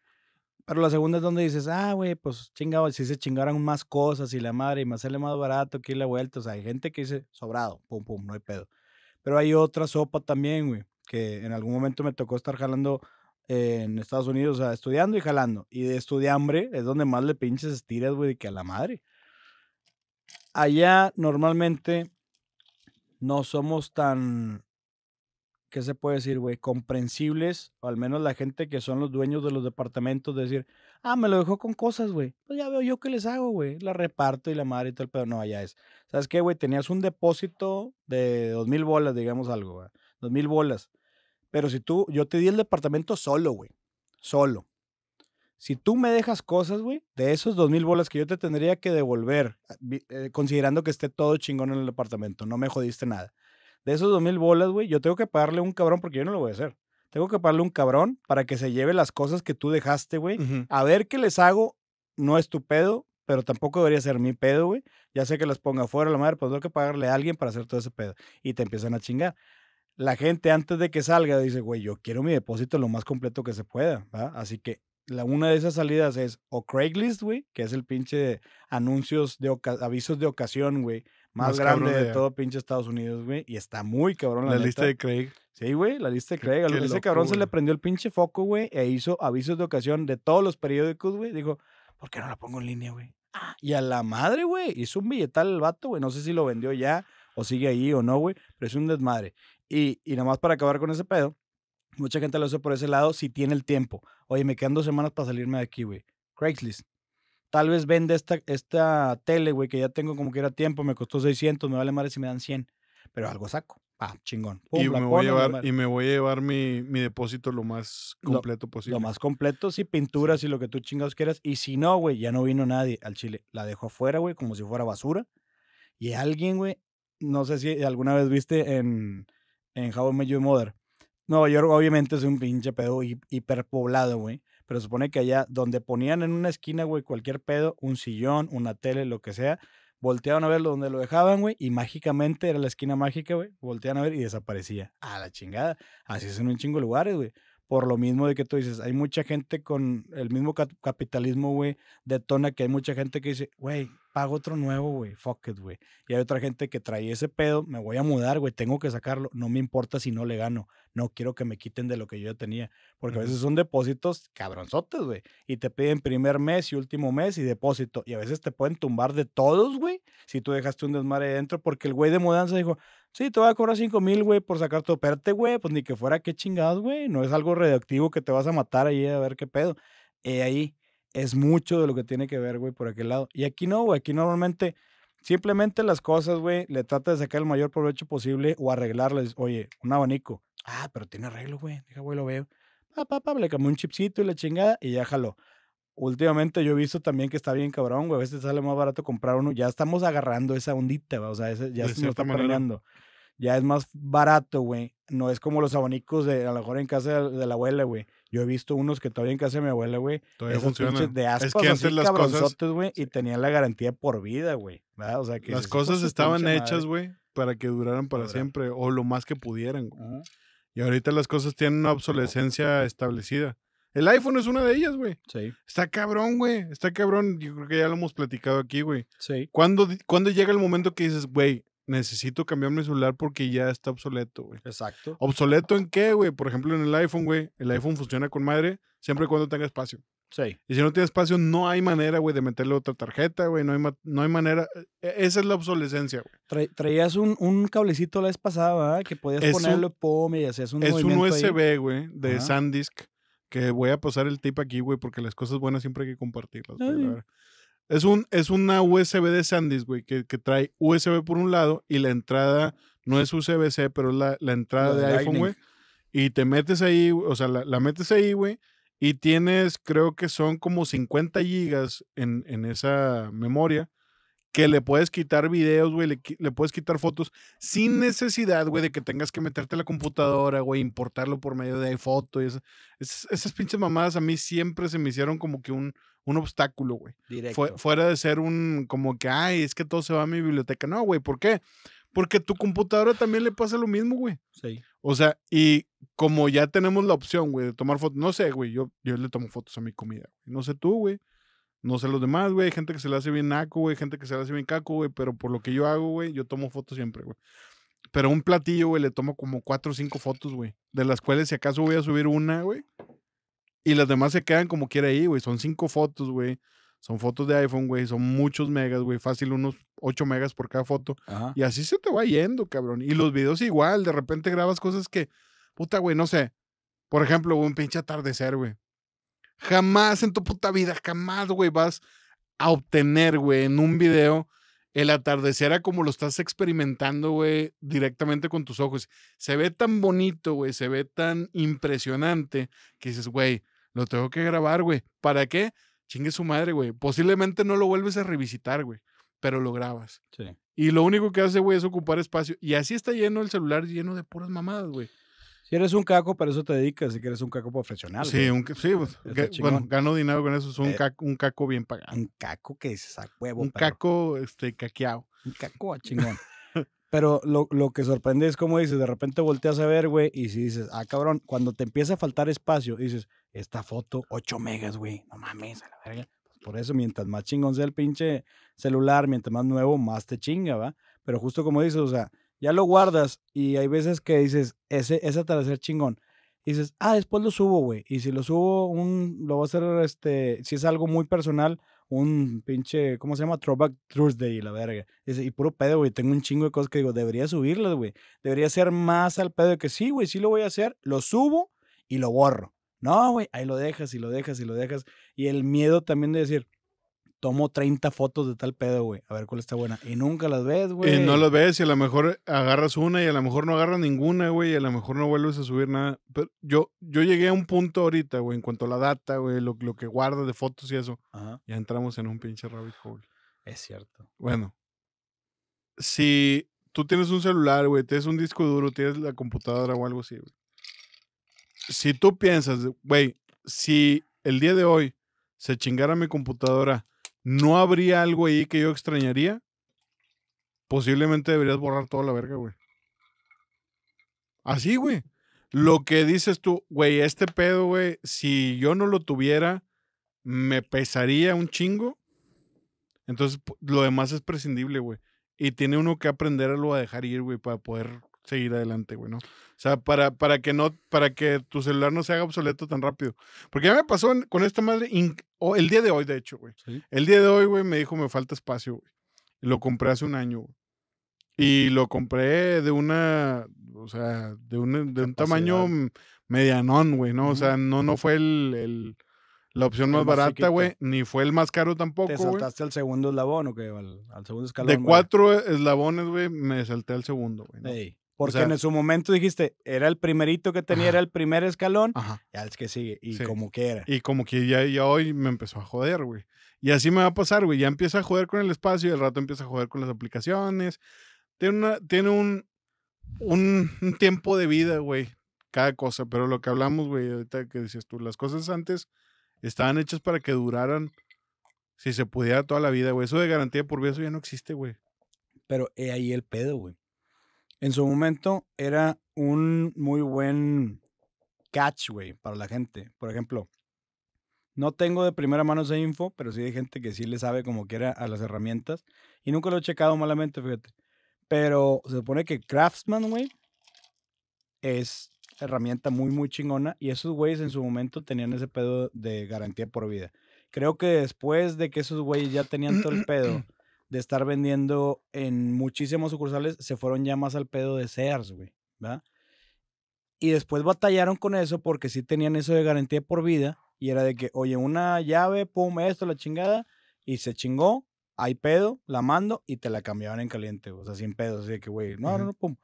Pero la segunda es donde dices, ah, güey, pues chingado, si se chingaran más cosas y la madre, y me hacerle más barato, que la vuelta. O sea, hay gente que dice, sobrado, pum, pum, no hay pedo. Pero hay otra sopa también, güey, que en algún momento me tocó estar jalando en Estados Unidos, o sea, estudiando y jalando. Y de hambre es donde más le pinches estiras, güey, que a la madre allá normalmente no somos tan, ¿qué se puede decir, güey? Comprensibles, o al menos la gente que son los dueños de los departamentos, decir, ah, me lo dejó con cosas, güey. Pues ya veo yo qué les hago, güey. La reparto y la madre y tal, pero no, allá es. ¿Sabes qué, güey? Tenías un depósito de dos mil bolas, digamos algo, Dos mil bolas. Pero si tú, yo te di el departamento solo, güey. Solo si tú me dejas cosas, güey, de esos dos mil bolas que yo te tendría que devolver, ah, eh, considerando que esté todo chingón en el departamento no me jodiste nada. De esos dos mil bolas, güey, yo tengo que pagarle un cabrón porque yo no lo voy a hacer. Tengo que pagarle un cabrón para que se lleve las cosas que tú dejaste, güey. A ver qué les hago, no es tu pedo, pero tampoco debería ser mi pedo, güey. Ya sé que las ponga fuera la madre, pero pues tengo que pagarle a alguien para hacer todo ese pedo. Y te empiezan a chingar. La gente antes de que salga dice, güey, yo quiero mi depósito lo más completo que se pueda, ¿va? Así que la, una de esas salidas es o Craigslist, güey, que es el pinche de anuncios de avisos de ocasión, güey, más, grande de todo pinche Estados Unidos, güey, y está muy cabrón la, lista de Craig. Sí, güey, la lista de Craig. Qué, a ese cabrón se le prendió el pinche foco, güey, e hizo avisos de ocasión de todos los periódicos, güey. Dijo, ¿por qué no la pongo en línea, güey? Ah, y a la madre, güey, hizo un billetal el vato, güey. No sé si lo vendió ya o sigue ahí o no, güey, pero es un desmadre. Y, y más para acabar con ese pedo, Mucha gente lo hace por ese lado si tiene el tiempo. Oye, me quedan dos semanas para salirme de aquí, güey. Craigslist. Tal vez vende esta, esta tele, güey, que ya tengo como que era tiempo, me costó 600, me vale madre si me dan 100. Pero algo saco. Ah, chingón. y, me voy a llevar, y me voy a llevar mi, mi depósito lo más completo posible. Lo más completo, sí, pinturas y lo que tú chingados quieras. Y si no, güey, ya no vino nadie al Chile. La dejo afuera, güey, como si fuera basura. Y alguien, güey, no sé si alguna vez viste en, en How I Met Mother, Nueva York obviamente es un pinche pedo hiperpoblado, güey. Pero supone que allá donde ponían en una esquina, güey, cualquier pedo, un sillón, una tele, lo que sea, volteaban a verlo donde lo dejaban, güey, y mágicamente era la esquina mágica, güey, volteaban a ver y desaparecía. A la chingada. Así es en un chingo de lugares, güey por lo mismo de que tú dices, hay mucha gente con el mismo capitalismo, güey, tona que hay mucha gente que dice, güey, pago otro nuevo, güey, fuck it, güey. Y hay otra gente que trae ese pedo, me voy a mudar, güey, tengo que sacarlo, no me importa si no le gano, no quiero que me quiten de lo que yo ya tenía, porque a veces son depósitos cabronzotes, güey, y te piden primer mes y último mes y depósito, y a veces te pueden tumbar de todos, güey, si tú dejaste un desmare dentro, porque el güey de mudanza dijo, Sí, te voy a cobrar 5 mil, güey, por sacar tu operte, güey. Pues ni que fuera qué chingados, güey. No es algo radioactivo que te vas a matar ahí a ver qué pedo. Y ahí es mucho de lo que tiene que ver, güey, por aquel lado. Y aquí no, güey. Aquí normalmente simplemente las cosas, güey, le trata de sacar el mayor provecho posible o arreglarles. Oye, un abanico. Ah, pero tiene arreglo, güey. déjame güey, lo veo. Pa, pa, le cambió un chipsito y la chingada y ya jaló últimamente yo he visto también que está bien cabrón, güey. A veces sale más barato comprar uno. Ya estamos agarrando esa ondita, güey. O sea, ya se nos está Ya es más barato, güey. No es como los abanicos de a lo mejor en casa de, la abuela, güey. Yo he visto unos que todavía en casa de mi abuela, güey. Todavía funcionan. De es que antes las cosas. güey, y tenían la garantía por vida, güey. las cosas estaban hechas, güey, para que duraran para siempre o lo más que pudieran. Y ahorita las cosas tienen una obsolescencia establecida. El iPhone es una de ellas, güey. Sí. Está cabrón, güey. Está cabrón. Yo creo que ya lo hemos platicado aquí, güey. Sí. ¿Cuándo, llega el momento que dices, güey, necesito cambiar mi celular porque ya está obsoleto, güey? Exacto. ¿Obsoleto en qué, güey? Por ejemplo, en el iPhone, güey. El iPhone funciona con madre siempre y cuando tenga espacio. Sí. Y si no tiene espacio, no hay manera, güey, de meterle otra tarjeta, güey. No hay, no hay manera. E, e, esa es la obsolescencia, güey. traías un, cablecito la vez pasada, ¿verdad? Que podías ponerlo y hacías un Es un USB, güey, de SanDisk que voy a pasar el tip aquí, güey, porque las cosas buenas siempre hay que compartirlas. es, un, es una USB de Sandisk, güey, que, trae USB por un lado y la entrada no es USB-C, pero es la, entrada de, iPhone, güey. Y te metes ahí, o sea, la, la metes ahí, güey. Y tienes, creo que son como 50 gigas en, en esa memoria que le puedes quitar videos, güey, le, puedes quitar fotos sin necesidad, güey, de que tengas que meterte a la computadora, güey, importarlo por medio de foto y esas pinches mamadas a mí siempre se me hicieron como que un, un obstáculo, güey. Directo. fuera de ser un, como que, ay, es que todo se va a mi biblioteca. No, güey, ¿por qué? Porque tu computadora también le pasa lo mismo, güey. Sí. O sea, y como ya tenemos la opción, güey, de tomar fotos, no sé, güey, yo, yo le tomo fotos a mi comida. No sé tú, güey. No sé los demás, güey. Hay gente que se la hace bien naco, güey. Gente que se la hace bien caco, güey. Pero por lo que yo hago, güey, yo tomo fotos siempre, güey. Pero un platillo, güey, le tomo como cuatro o cinco fotos, güey. De las cuales si acaso voy a subir una, güey. Y las demás se quedan como quiera ahí, güey. Son cinco fotos, güey. Son fotos de iPhone, güey. Son muchos megas, güey. Fácil, unos ocho megas por cada foto. Y así se te va yendo, cabrón. Y los videos igual. De repente grabas cosas que, puta, güey, no sé. Por ejemplo, un pinche atardecer, güey. Jamás en tu puta vida, jamás, güey, vas a obtener, güey, en un video el atardecer a como lo estás experimentando, güey, directamente con tus ojos. Se ve tan bonito, güey, se ve tan impresionante que dices, güey, lo tengo que grabar, güey. ¿Para qué? Chingue su madre, güey. Posiblemente no lo vuelves a revisitar, güey, pero lo grabas. Sí. Y lo único que hace, güey, es ocupar espacio. Y así está lleno el celular, lleno de puras mamadas, güey. Si eres un caco, para eso te dedicas, si eres un caco profesional. Sí, sí pues, bueno, gano dinero con eso, es un, eh, caco, un caco bien pagado. Un caco que es a huevo. Un caco este, caqueado. Un caco a ah, chingón. <laughs> Pero lo, que sorprende es como dices, de repente volteas a ver, güey, y si dices, ah, cabrón, cuando te empieza a faltar espacio, dices, esta foto, 8 megas, güey, no mames, a la verga. Pues, por eso, mientras más chingón sea el pinche celular, mientras más nuevo, más te chinga, ¿va? Pero justo como dices, o sea, ya lo guardas y hay veces que dices, ese, ese atardecer chingón. Y dices, ah, después lo subo, güey. Y si lo subo, un, lo voy a hacer, este, si es algo muy personal, un pinche, ¿cómo se llama? Throwback Thursday, la verga. Y, y puro pedo, güey. Tengo un chingo de cosas que digo, debería subirlas, güey. Debería ser más al pedo de que sí, güey, sí lo voy a hacer, lo subo y lo borro. No, güey, ahí lo dejas y lo dejas y lo dejas. Y el miedo también de decir, tomo 30 fotos de tal pedo, güey. A ver cuál está buena. Y nunca las ves, güey. Y no las ves y a lo mejor agarras una y a lo mejor no agarras ninguna, güey. Y a lo mejor no vuelves a subir nada. Pero yo, yo llegué a un punto ahorita, güey, en cuanto a la data, güey, lo, lo que guardas de fotos y eso. Ya entramos en un pinche rabbit hole. Es cierto. Bueno. Si tú tienes un celular, güey, tienes un disco duro, tienes la computadora o algo así, güey. Si tú piensas, güey, si el día de hoy se chingara mi computadora ¿No habría algo ahí que yo extrañaría? Posiblemente deberías borrar toda la verga, güey. Así, güey. Lo que dices tú, güey, este pedo, güey, si yo no lo tuviera, me pesaría un chingo. Entonces, lo demás es prescindible, güey. Y tiene uno que aprenderlo a dejar ir, güey, para poder seguir adelante, güey, ¿no? O sea, para, para que no, para que tu celular no se haga obsoleto tan rápido. Porque ya me pasó con esta madre, el día de hoy, de hecho, güey. El día de hoy, güey, me dijo, me falta espacio, güey. Lo compré hace un año, Y lo compré de una, o sea, de un, de un tamaño medianón, güey, ¿no? O sea, no, no fue el, el la opción más, barata, güey, ni fue el más caro tampoco, güey. ¿Te saltaste al segundo eslabón o qué? Al, segundo escalón. De cuatro eslabones, güey, me salté al segundo, güey. Porque en su momento dijiste, era el primerito que tenía, era el primer escalón, ajá, ya es que sigue, y como que era. Y como que ya, hoy me empezó a joder, güey. Y así me va a pasar, güey. Ya empieza a joder con el espacio y al rato empieza a joder con las aplicaciones. Tiene, tiene un, un, tiempo de vida, güey, cada cosa. Pero lo que hablamos, güey, ahorita que decías tú, las cosas antes estaban hechas para que duraran, si se pudiera, toda la vida, güey. Eso de garantía por vida, eso ya no existe, güey. Pero eh, ahí el pedo, güey en su momento era un muy buen catch, güey, para la gente. Por ejemplo, no tengo de primera mano esa info, pero sí hay gente que sí le sabe como era a las herramientas. Y nunca lo he checado malamente, fíjate. Pero se supone que Craftsman, güey, es herramienta muy, muy chingona. Y esos güeyes en su momento tenían ese pedo de garantía por vida. Creo que después de que esos güeyes ya tenían todo el pedo <clears throat> de estar vendiendo en muchísimos sucursales, se fueron ya más al pedo de Sears, güey, ¿verdad? Y después batallaron con eso porque sí tenían eso de garantía por vida y era de que, oye, una llave, pum, esto, la chingada, y se chingó, hay pedo, la mando y te la cambiaban en caliente, o sea, sin pedo, así que, güey, no, no, pum.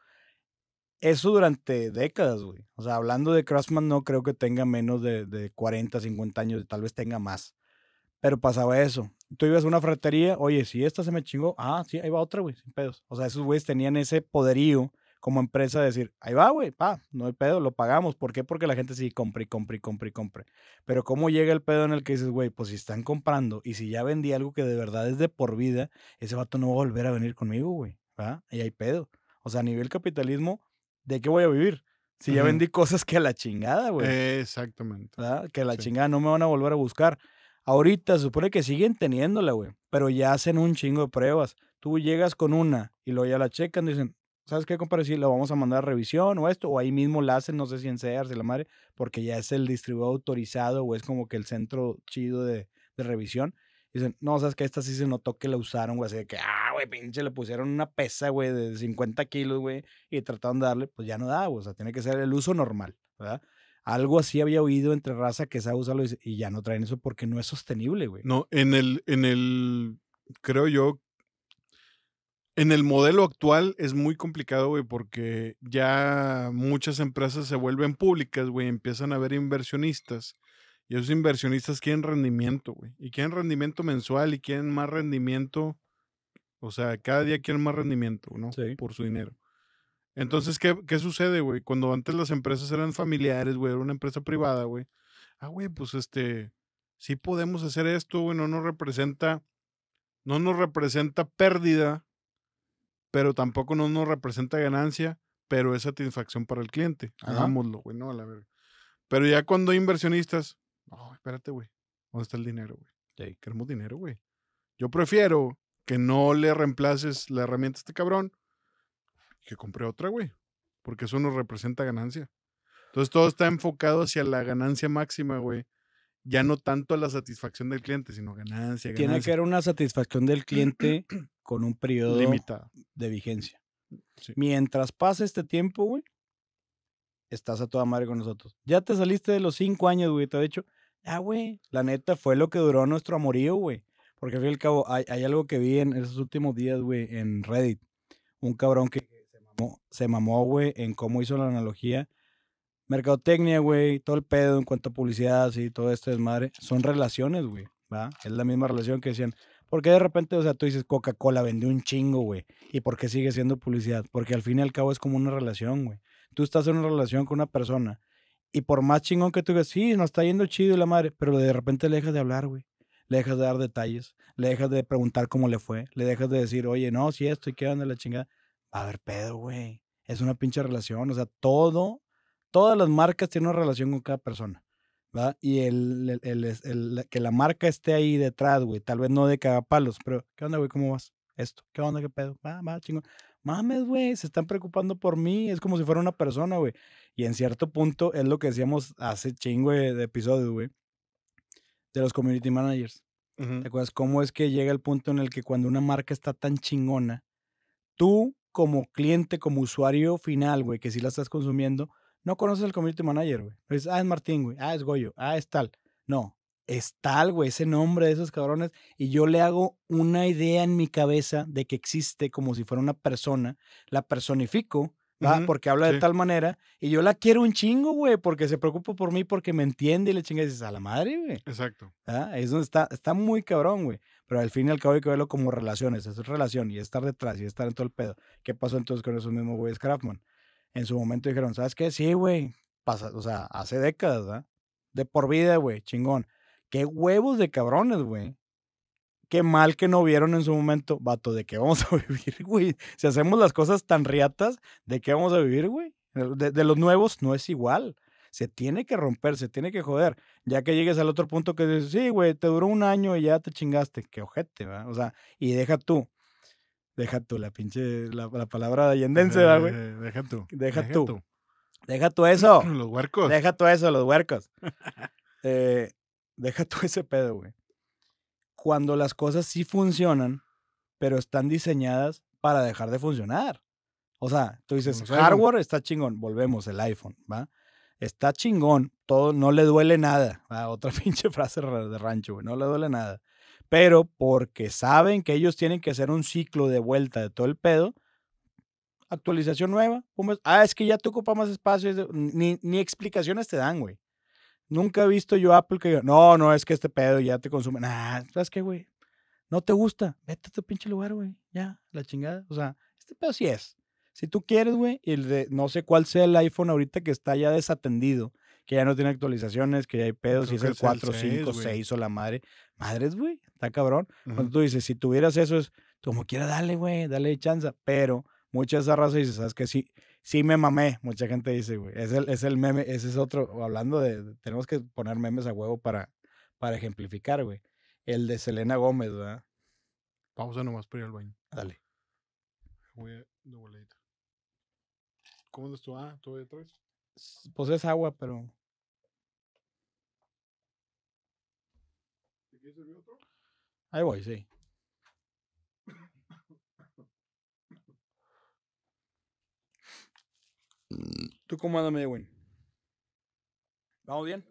Eso durante décadas, güey. O sea, hablando de Craftsman, no creo que tenga menos de, de 40, 50 años, tal vez tenga más. Pero pasaba eso tú ibas a una ferretería, oye, si esta se me chingó, ah, sí, ahí va otra, güey, sin pedos. O sea, esos güeyes tenían ese poderío como empresa de decir, ahí va, güey, pa, no hay pedo, lo pagamos. ¿Por qué? Porque la gente sí compra y compra y compra y compra. Pero ¿cómo llega el pedo en el que dices, güey, pues si están comprando y si ya vendí algo que de verdad es de por vida, ese vato no va a volver a venir conmigo, güey, ¿va? Y hay pedo. O sea, a nivel capitalismo, ¿de qué voy a vivir? Si ya vendí cosas que a la chingada, güey. Exactamente. ¿verdad? Que a la chingada no me van a volver a buscar. Ahorita supone que siguen teniéndola, güey, pero ya hacen un chingo de pruebas. Tú llegas con una y luego ya la checan, dicen, ¿sabes qué, compadre? si la vamos a mandar a revisión o esto, o ahí mismo la hacen, no sé si en Sears, la madre, porque ya es el distribuidor autorizado o es como que el centro chido de, revisión. Dicen, no, sabes que esta sí se notó que la usaron, güey. Así de que, ah, güey, pinche, le pusieron una pesa, güey, de 50 kilos, güey, y trataron de darle, pues ya no da, güey. O sea, tiene que ser el uso normal, ¿verdad? algo así había oído entre raza que se ha y, y ya no traen eso porque no es sostenible, güey. No, en el, en el, creo yo, en el modelo actual es muy complicado, güey, porque ya muchas empresas se vuelven públicas, güey, empiezan a haber inversionistas. Y esos inversionistas quieren rendimiento, güey. Y quieren rendimiento mensual y quieren más rendimiento. O sea, cada día quieren más rendimiento, ¿no? Sí. Por su dinero. Entonces, ¿qué, qué sucede, güey? Cuando antes las empresas eran familiares, güey, era una empresa privada, güey. Ah, güey, pues este, sí podemos hacer esto, güey, no nos representa, no nos representa pérdida, pero tampoco no nos representa ganancia, pero es satisfacción para el cliente. Hagámoslo, güey, no, a la verga. Pero ya cuando hay inversionistas, no, espérate, güey, ¿dónde está el dinero, güey? Queremos dinero, güey. Yo prefiero que no le reemplaces la herramienta a este cabrón que compré otra, güey, porque eso nos representa ganancia. Entonces todo está enfocado hacia la ganancia máxima, güey. Ya no tanto a la satisfacción del cliente, sino ganancia. ganancia. Tiene que haber una satisfacción del cliente <clears throat> con un periodo limitado de vigencia. Mientras pase este tiempo, güey, estás a toda madre con nosotros. Ya te saliste de los cinco años, güey. Te he dicho, ah, güey, la neta fue lo que duró nuestro amorío, güey. Porque al fin y al cabo, hay, hay algo que vi en esos últimos días, güey, en Reddit. Un cabrón que se mamó, güey, en cómo hizo la analogía. Mercadotecnia, güey, todo el pedo en cuanto a publicidad, así, todo esto es madre son relaciones, güey, ¿va? Es la misma relación que decían, porque de repente, o sea, tú dices Coca-Cola vendió un chingo, güey? ¿Y por qué sigue siendo publicidad? Porque al fin y al cabo es como una relación, güey. Tú estás en una relación con una persona y por más chingón que tú digas, sí, nos está yendo chido la madre, pero de repente le dejas de hablar, güey. Le dejas de dar detalles, le dejas de preguntar cómo le fue, le dejas de decir, oye, no, si esto y qué onda la chingada a ver, pedo, güey. Es una pinche relación. O sea, todo, todas las marcas tienen una relación con cada persona. ¿verdad? Y el, el, el, que la marca esté ahí detrás, güey. Tal vez no de cagapalos, pero ¿qué onda, güey? ¿Cómo vas? Esto, ¿qué onda? ¿Qué pedo? Va, va, chingón. Mames, güey, se están preocupando por mí. Es como si fuera una persona, güey. Y en cierto punto es lo que decíamos hace chingo de, episodio, güey. De los community managers. ¿Te acuerdas cómo es que llega el punto en el que cuando una marca está tan chingona, tú como cliente, como usuario final, güey, que si la estás consumiendo, no conoces el community manager, güey. Pues, ah, es Martín, güey. Ah, es Goyo. Ah, es tal. No, es tal, güey, ese nombre de esos cabrones. Y yo le hago una idea en mi cabeza de que existe como si fuera una persona, la personifico porque habla de tal manera y yo la quiero un chingo, güey, porque se preocupa por mí, porque me entiende y le chinga y dices, a la madre, güey. Exacto. ¿Ah? es donde está, está muy cabrón, güey. Pero al fin y al cabo hay que verlo como relaciones, es relación y estar detrás y estar en todo el pedo. ¿Qué pasó entonces con esos mismos güeyes Craftman? En su momento dijeron, ¿sabes qué? Sí, güey, pasa, o sea, hace décadas, ¿verdad? De por vida, güey, chingón. Qué huevos de cabrones, güey, qué mal que no vieron en su momento, vato, ¿de qué vamos a <laughs> vivir, güey? Si hacemos las cosas tan riatas, ¿de qué vamos a vivir, güey? De, los nuevos no es igual. Se tiene que romper, se tiene que joder. Ya que llegues al otro punto que dices, sí, güey, te duró un año y ya te chingaste. Qué ojete, ¿verdad? O sea, y deja tú. Deja tú la pinche, la, palabra de allendense, ¿verdad, güey? Eh, deja tú. Deja, tú. Deja tú eso. <clears throat> los huercos. Deja tú eso, los huercos. <laughs> Eh, deja tú ese pedo, güey cuando las cosas sí funcionan, pero están diseñadas para dejar de funcionar. O sea, tú dices, hardware está chingón, volvemos el iPhone, ¿va? Está chingón, todo, no le duele nada. Otra <laughs> pinche frase de rancho, güey, no le duele nada. Pero porque saben que ellos tienen que hacer un ciclo de vuelta de todo el pedo, actualización nueva. Ah, es que ya te ocupa más espacio. Ni, ni explicaciones te dan, güey. Nunca he visto yo Apple que diga, no, no, es que este pedo ya te consume. Nah, ¿sabes qué, güey? No te gusta, vete a tu pinche lugar, güey. Ya, la chingada. O sea, este pedo sí es. Si tú quieres, güey, y el de, no sé cuál sea el iPhone ahorita que está ya desatendido, que ya no tiene actualizaciones, que ya hay pedos, si es el 4, 5, 6, o la madre. Madres, güey, está cabrón. Cuando tú dices, si tuvieras eso, es como quiera, dale, güey, dale chanza. Pero muchas de esa raza ¿sabes qué? Sí sí me mamé, mucha gente dice, güey. Es el, es el meme, ese es otro, hablando de, tenemos que poner memes a huevo para, para ejemplificar, güey. El de Selena Gómez, ¿verdad? Pausa nomás para ir al baño. Dale. Voy a ¿Cómo andas tú? Ah, ¿tú detrás? Pues es agua, pero... ¿Te quieres servir otro? Ahí voy, sí. ¿Tú cómo andas, Medellín? ¿Vamos bien?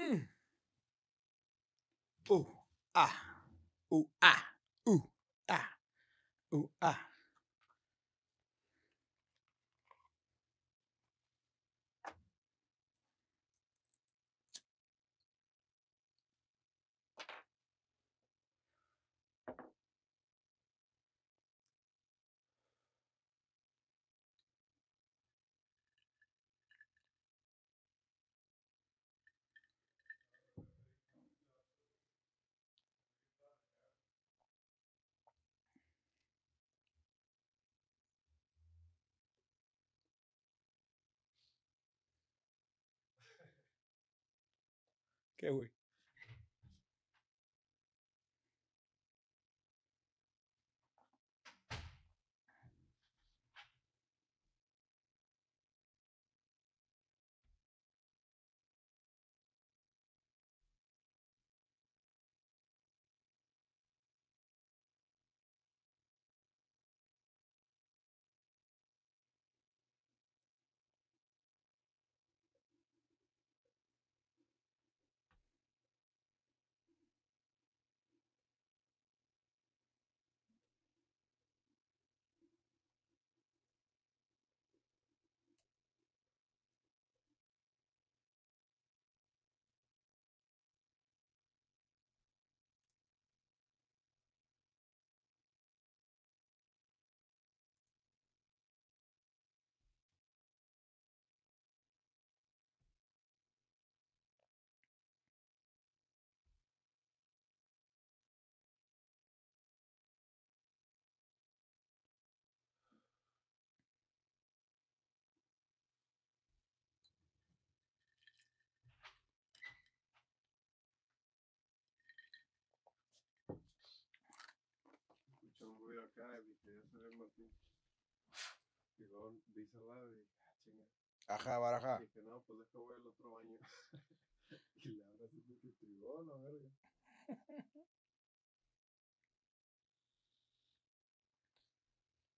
Mm. Ooh, ah, ooh, ah, ooh, ah, ooh, ah. Qué güey. veo acá y ve saber Martín. Y luego dice la de, ah, chinga. Ajá, baraja. Y dije, no, pues deja voy el otro baño. <laughs> y la verdad sido que tribó la verga.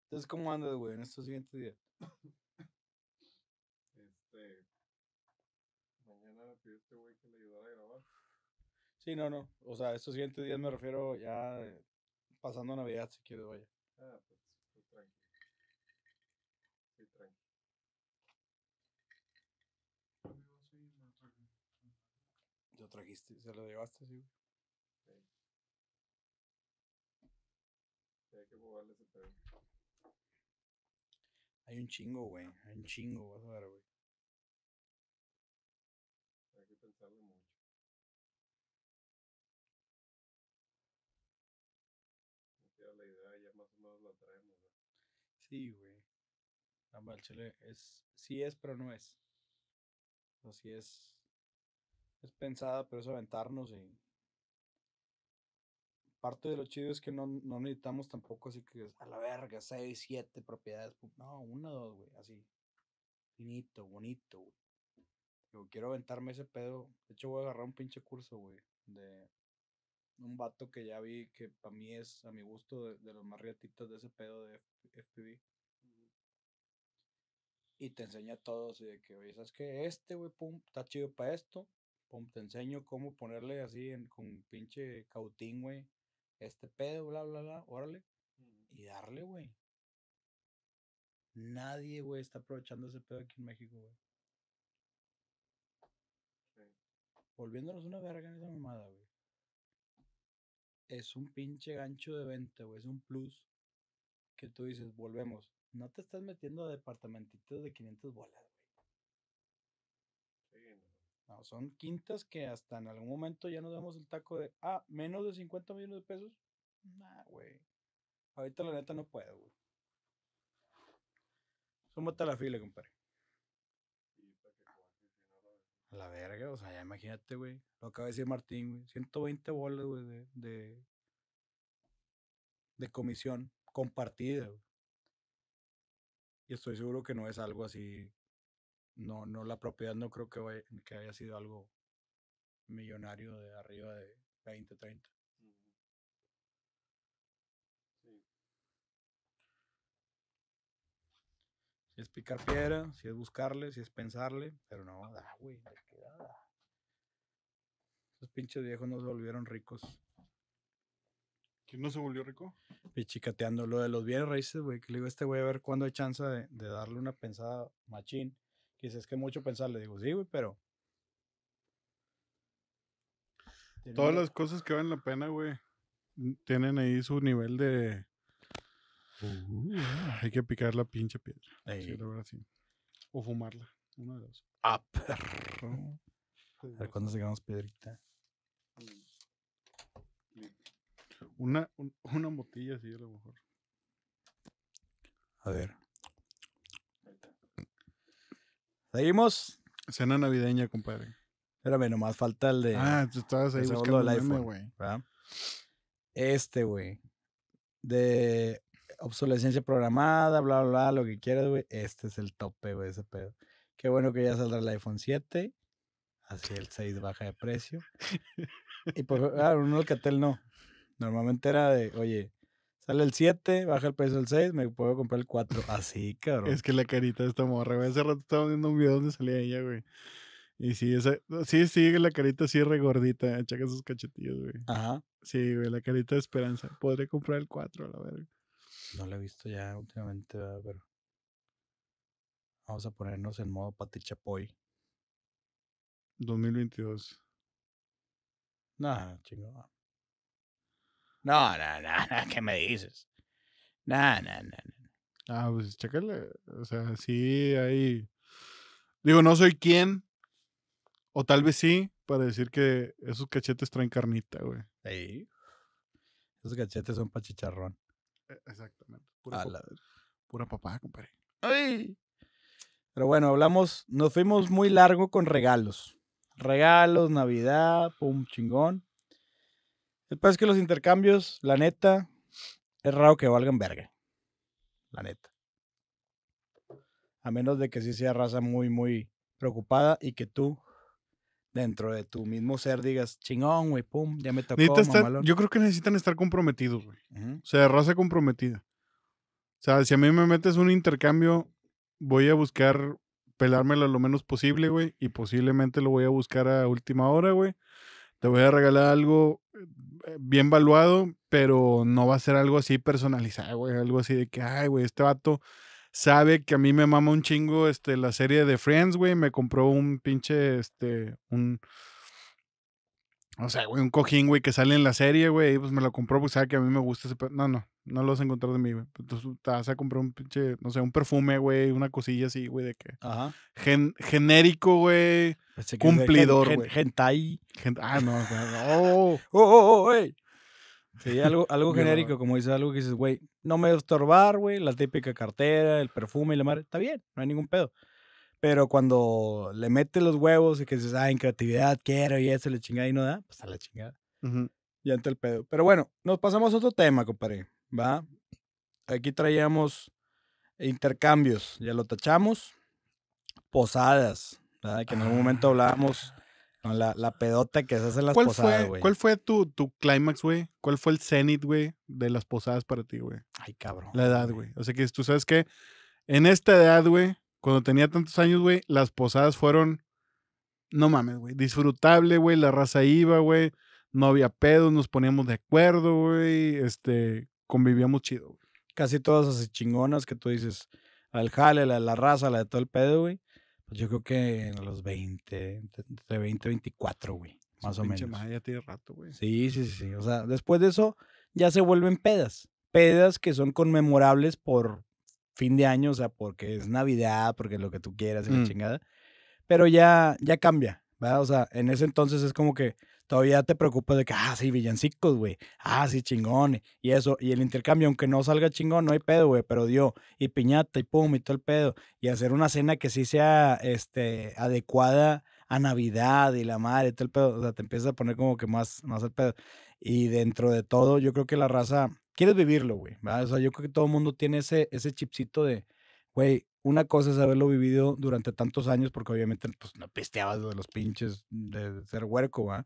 Entonces, ¿cómo andas, güey, en estos siguientes días? Este. Mañana le pidió este güey que le ayudara a grabar. Sí, no, no. O sea, estos siguientes días me refiero ya de, pasando Navidad si quieres, vaya. Ah, pues, pues tranquilo. Sí, tranquilo. Lo trajiste, se lo llevaste, sí, güey. Sí. sí hay que jugarle ese pedo. Hay un chingo, güey. Hay un chingo, vas a ver, güey. Sí, güey. La es, sí es, pero no es. Así es. Es pensada, pero es aventarnos y. Parte de lo chido es que no, no necesitamos tampoco así que a la verga, seis, siete propiedades. No, una, dos, güey, así. Finito, bonito, Yo quiero aventarme ese pedo. De hecho, voy a agarrar un pinche curso, güey, de un vato que ya vi que para mí es, a mi gusto, de, los más riatitos de ese pedo de FPV. Y te enseña todo, así de que, oye, ¿sabes qué? Este, güey, pum, está chido para esto. Pum, te enseño cómo ponerle así con pinche cautín, güey. Este pedo, bla, bla, bla, órale. Y darle, güey. Nadie, güey, está aprovechando ese pedo aquí en México, güey. Volviéndonos una verga en esa mamada, güey es un pinche gancho de venta, güey. Es un plus que tú dices, volvemos. No te estás metiendo a departamentitos de 500 bolas, güey. no. son quintas que hasta en algún momento ya nos damos el taco de, ah, menos de 50 millones de pesos. Nah, güey. Ahorita la neta no puedo, güey. Súmate a la fila, compadre la verga, o sea, ya imagínate, güey. Lo acaba de decir Martín, güey. 120 bolas, güey, de, de, comisión compartida, güey. Y estoy seguro que no es algo así. No, no, la propiedad no creo que, que haya sido algo millonario de arriba de 20, 30. es picar piedra, si es buscarle, si es pensarle, pero no, da, güey, Esos pinches viejos no se volvieron ricos. ¿Quién no se volvió rico? Pichicateando lo de los bienes raíces, güey, que le digo a este güey a ver cuándo hay chance de, darle una pensada machín. Que dice, es que mucho pensarle. digo, sí, güey, pero Todas las cosas que valen la pena, güey, tienen ahí su nivel de, Ah, hay que picar la pinche piedra. O fumarla. Una de dos. Ah, <laughs> perro. Pues, a ver cuándo sacamos piedrita. Una, una motilla, sí, a lo mejor. A ver. ¿Seguimos? Cena navideña, compadre. Espérame, nomás falta el de. Ah, tú estabas ahí buscando el iPhone, güey. Este, güey. De obsolescencia programada, bla, bla, bla, lo que quieras, güey. Este es el tope, güey, ese pedo. Qué bueno que ya saldrá el iPhone 7. Así el 6 baja de precio. Y por pues, claro, <laughs> ah, un Alcatel no. Normalmente era de, oye, sale el 7, baja el precio del 6, me puedo comprar el 4. Así, cabrón. Es que la carita de esta morra, güey. Hace rato estaba viendo un video donde salía ella, güey. Y sí, sí, sí, la carita sí regordita. Eh, checa sus cachetillos, güey. Ajá. Sí, güey, la carita de esperanza. Podré comprar el 4, la verga. No la he visto ya últimamente, pero. Vamos a ponernos en modo Patichapoy. 2022. No, chingo. No, no, no, no, ¿qué me dices? No, no, no, no. Ah, pues chécale. O sea, sí ahí... Digo, no soy quien. O tal vez sí, para decir que esos cachetes traen carnita, güey. Sí. Esos cachetes son pachicharrón. chicharrón. E-, exactamente. Pura, papá, compadre. Pero bueno, hablamos, nos fuimos muy largo con regalos. Regalos, Navidad, pum, chingón. El peor es que los intercambios, la neta, es raro que valgan verga. La neta. A menos de que sí sea raza muy, muy preocupada y que tú dentro de tu mismo ser digas, chingón, güey, pum, ya me tocó. yo creo que necesitan estar comprometidos, güey. O sea, raza comprometida. O sea, si a mí me metes un intercambio, voy a buscar pelármelo lo menos posible, güey, y posiblemente lo voy a buscar a última hora, güey. Te voy a regalar algo eh, bien valuado, pero no va a ser algo así personalizado, güey, algo así de que, ay, güey, este vato sabe que a mí me mama un chingo este, la serie de Friends, güey. Me compró un pinche, este, un... O sea, güey, un cojín, güey, que sale en la serie, güey. Y pues me lo compró porque sabe que a mí me gusta ese... No, no, no lo vas a encontrar de mí, güey. Entonces pues, te vas a un pinche, no sé, un perfume, güey, una cosilla así, güey, de que... Ajá. Gen genérico, güey. Cumplidor, güey. gentai. ah, no, güey, <laughs> oh, oh, oh, oh, Sí, algo, algo genérico, como dices, algo que dices, güey, no me estorbar, güey, la típica cartera, el perfume y la madre, está bien, no hay ningún pedo. Pero cuando le metes los huevos y que dices, ah, en creatividad quiero y eso, le chingada y no da, pues está la chingada. Uh Y ante el pedo. Pero bueno, nos pasamos a otro tema, compadre, ¿va? Aquí traíamos intercambios, ya lo tachamos. Posadas, Que en algún momento hablábamos la, la, pedota que se hace en las posadas, güey. ¿Cuál fue tu, tu clímax, güey? ¿Cuál fue el cenit, güey, de las posadas para ti, güey? Ay, cabrón. La edad, güey. O sea que tú sabes que en esta edad, güey, cuando tenía tantos años, güey, las posadas fueron, no mames, güey, disfrutable, güey, la raza iba, güey, no había pedos, nos poníamos de acuerdo, güey, este, convivíamos chido, güey. Casi todas esas chingonas que tú dices, al jale, la, de la raza, la de todo el pedo, güey pues, yo creo que en los 20, entre 20 y 24, güey. Más o menos. ya tiene rato, güey. Sí, sí, sí. O sea, después de eso ya se vuelven pedas. Pedas que son conmemorables por fin de año, o sea, porque es Navidad, porque es lo que tú quieras y la mm. chingada. Pero ya, ya cambia, ¿verdad? O sea, en ese entonces es como que todavía te preocupas de que, ah, sí, villancicos, güey, ah, sí, chingones, y eso, y el intercambio, aunque no salga chingón, no hay pedo, güey, pero dio, y piñata, y pum, y todo el pedo, y hacer una cena que sí sea, este, adecuada a Navidad y la madre, y todo el pedo, o sea, te empiezas a poner como que más, más al pedo, y dentro de todo, yo creo que la raza, quieres vivirlo, güey, o sea, yo creo que todo el mundo tiene ese, ese chipcito de, güey, una cosa es haberlo vivido durante tantos años, porque obviamente pues, no pisteabas de los pinches de ser huerco, ¿va?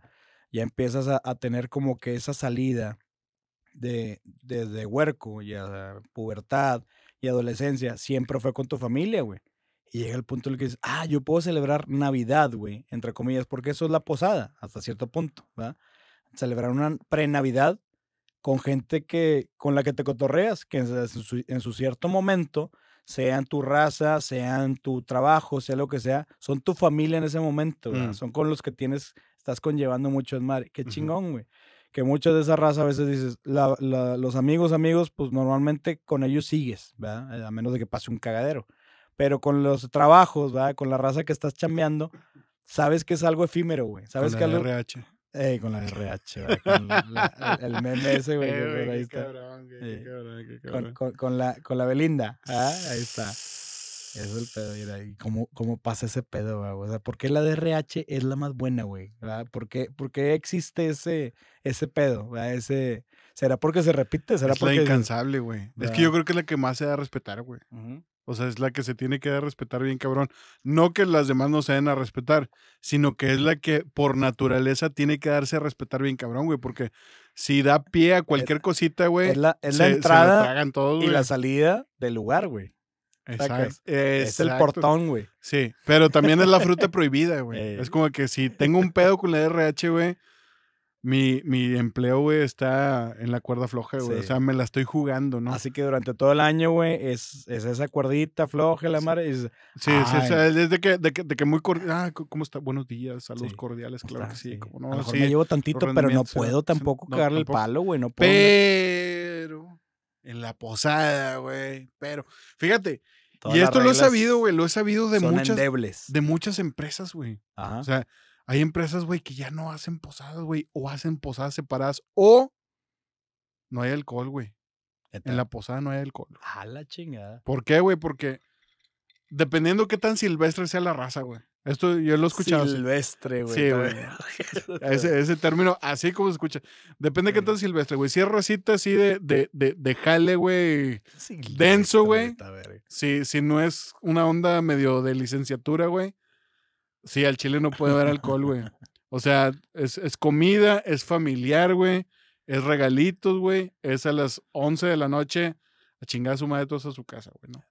ya empiezas a, tener como que esa salida de, huerco y pubertad y adolescencia, siempre fue con tu familia, güey. Y llega el punto en el que dices, ah, yo puedo celebrar Navidad, güey, entre comillas, porque eso es la posada, hasta cierto punto, ¿verdad? Celebrar una pre-Navidad con gente que, con la que te cotorreas, que en su, cierto momento, sean tu raza, sean tu trabajo, sea lo que sea, son tu familia en ese momento, mm. son con los que tienes estás conllevando mucho en madre. Qué chingón, güey. Que muchas de esa raza a veces dices, la, los amigos, amigos, pues normalmente con ellos sigues, ¿verdad? A menos de que pase un cagadero. Pero con los trabajos, ¿verdad? Con la raza que estás chambeando, sabes que es algo efímero, güey. Sabes con la algo... RH. con la RH, ¿verdad? Con la, el meme ese, güey. Eh, güey, qué eh, Cabrón, qué cabrón, qué cabrón. Con, con, la, con la Belinda, ¿verdad? ¿ah? Ahí está. Es el pedo, y cómo, cómo pasa ese pedo, güey. O sea, ¿por qué la DRH es la más buena, güey? ¿Por qué, ¿Por qué, existe ese, ese pedo? ¿verdad? Ese, ¿Será porque se repite? ¿Será es porque... la incansable, güey. Es que yo creo que es la que más se da a respetar, güey. O sea, es la que se tiene que dar a respetar bien, cabrón. No que las demás no se den a respetar, sino que es la que por naturaleza tiene que darse a respetar bien, cabrón, güey. Porque si da pie a cualquier cosita, güey. Es la, es la entrada y la salida del lugar, güey. Exacto. Es el portón, güey. Sí, pero también es la fruta <laughs> prohibida, güey. Eh. Es como que si tengo un pedo con la RH, güey, mi, mi empleo, güey, está en la cuerda floja, güey. O sea, me la estoy jugando, ¿no? Así que durante todo el año, güey, es, es esa cuerdita floja, la madre. Es, sí, sí, o es que, que, muy cordial. Ah, ¿cómo está? Buenos días, saludos cordiales, claro que sí. no, me llevo tantito, pero no puedo tampoco no, el palo, güey. No puedo. Pero en la posada, güey. Pero, fíjate, y esto lo he sabido, güey, lo he sabido de muchas de muchas empresas, güey. O sea, hay empresas, güey, que ya no hacen posadas, güey, o hacen posadas separadas o no hay alcohol, güey. En la posada no hay alcohol. A la chingada. ¿Por qué, güey? Porque dependiendo qué tan silvestre sea la raza, güey. Esto yo lo he Silvestre, güey. Sí, güey. <laughs> ese, término, así como se escucha. Depende de qué tan silvestre, güey. Si es rosita así de, de, de, jale, güey. Denso, güey. Si, si no es una onda medio de licenciatura, güey. Sí, al chile no puede haber alcohol, güey. O sea, es, comida, es familiar, güey. Es regalitos, güey. Es a las 11 de la noche a chingar a su madre todos a su casa, güey, ¿no?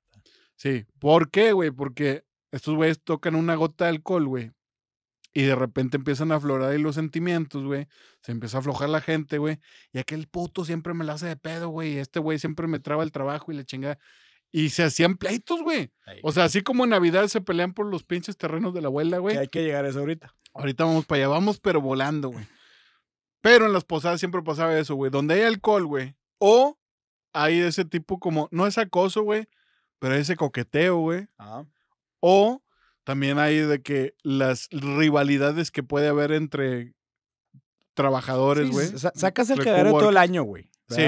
Sí. ¿Por qué, güey? Porque estos güeyes tocan una gota de alcohol, güey. Y de repente empiezan a aflorar ahí los sentimientos, güey. Se empieza a aflojar la gente, güey. Y aquel puto siempre me la hace de pedo, güey. Y este güey siempre me traba el trabajo y la chingada. Y se hacían pleitos, güey. O sea, así como en Navidad se pelean por los pinches terrenos de la abuela, güey. Hay que llegar a eso ahorita. Ahorita vamos para allá, vamos, pero volando, güey. <laughs> Pero en las posadas siempre pasaba eso, güey. Donde hay alcohol, güey. O hay ese tipo como, no es acoso, güey, pero ese coqueteo, güey. Ah. O también hay de que las rivalidades que puede haber entre trabajadores, güey. sacas el cagadero todo el año, güey. Sí.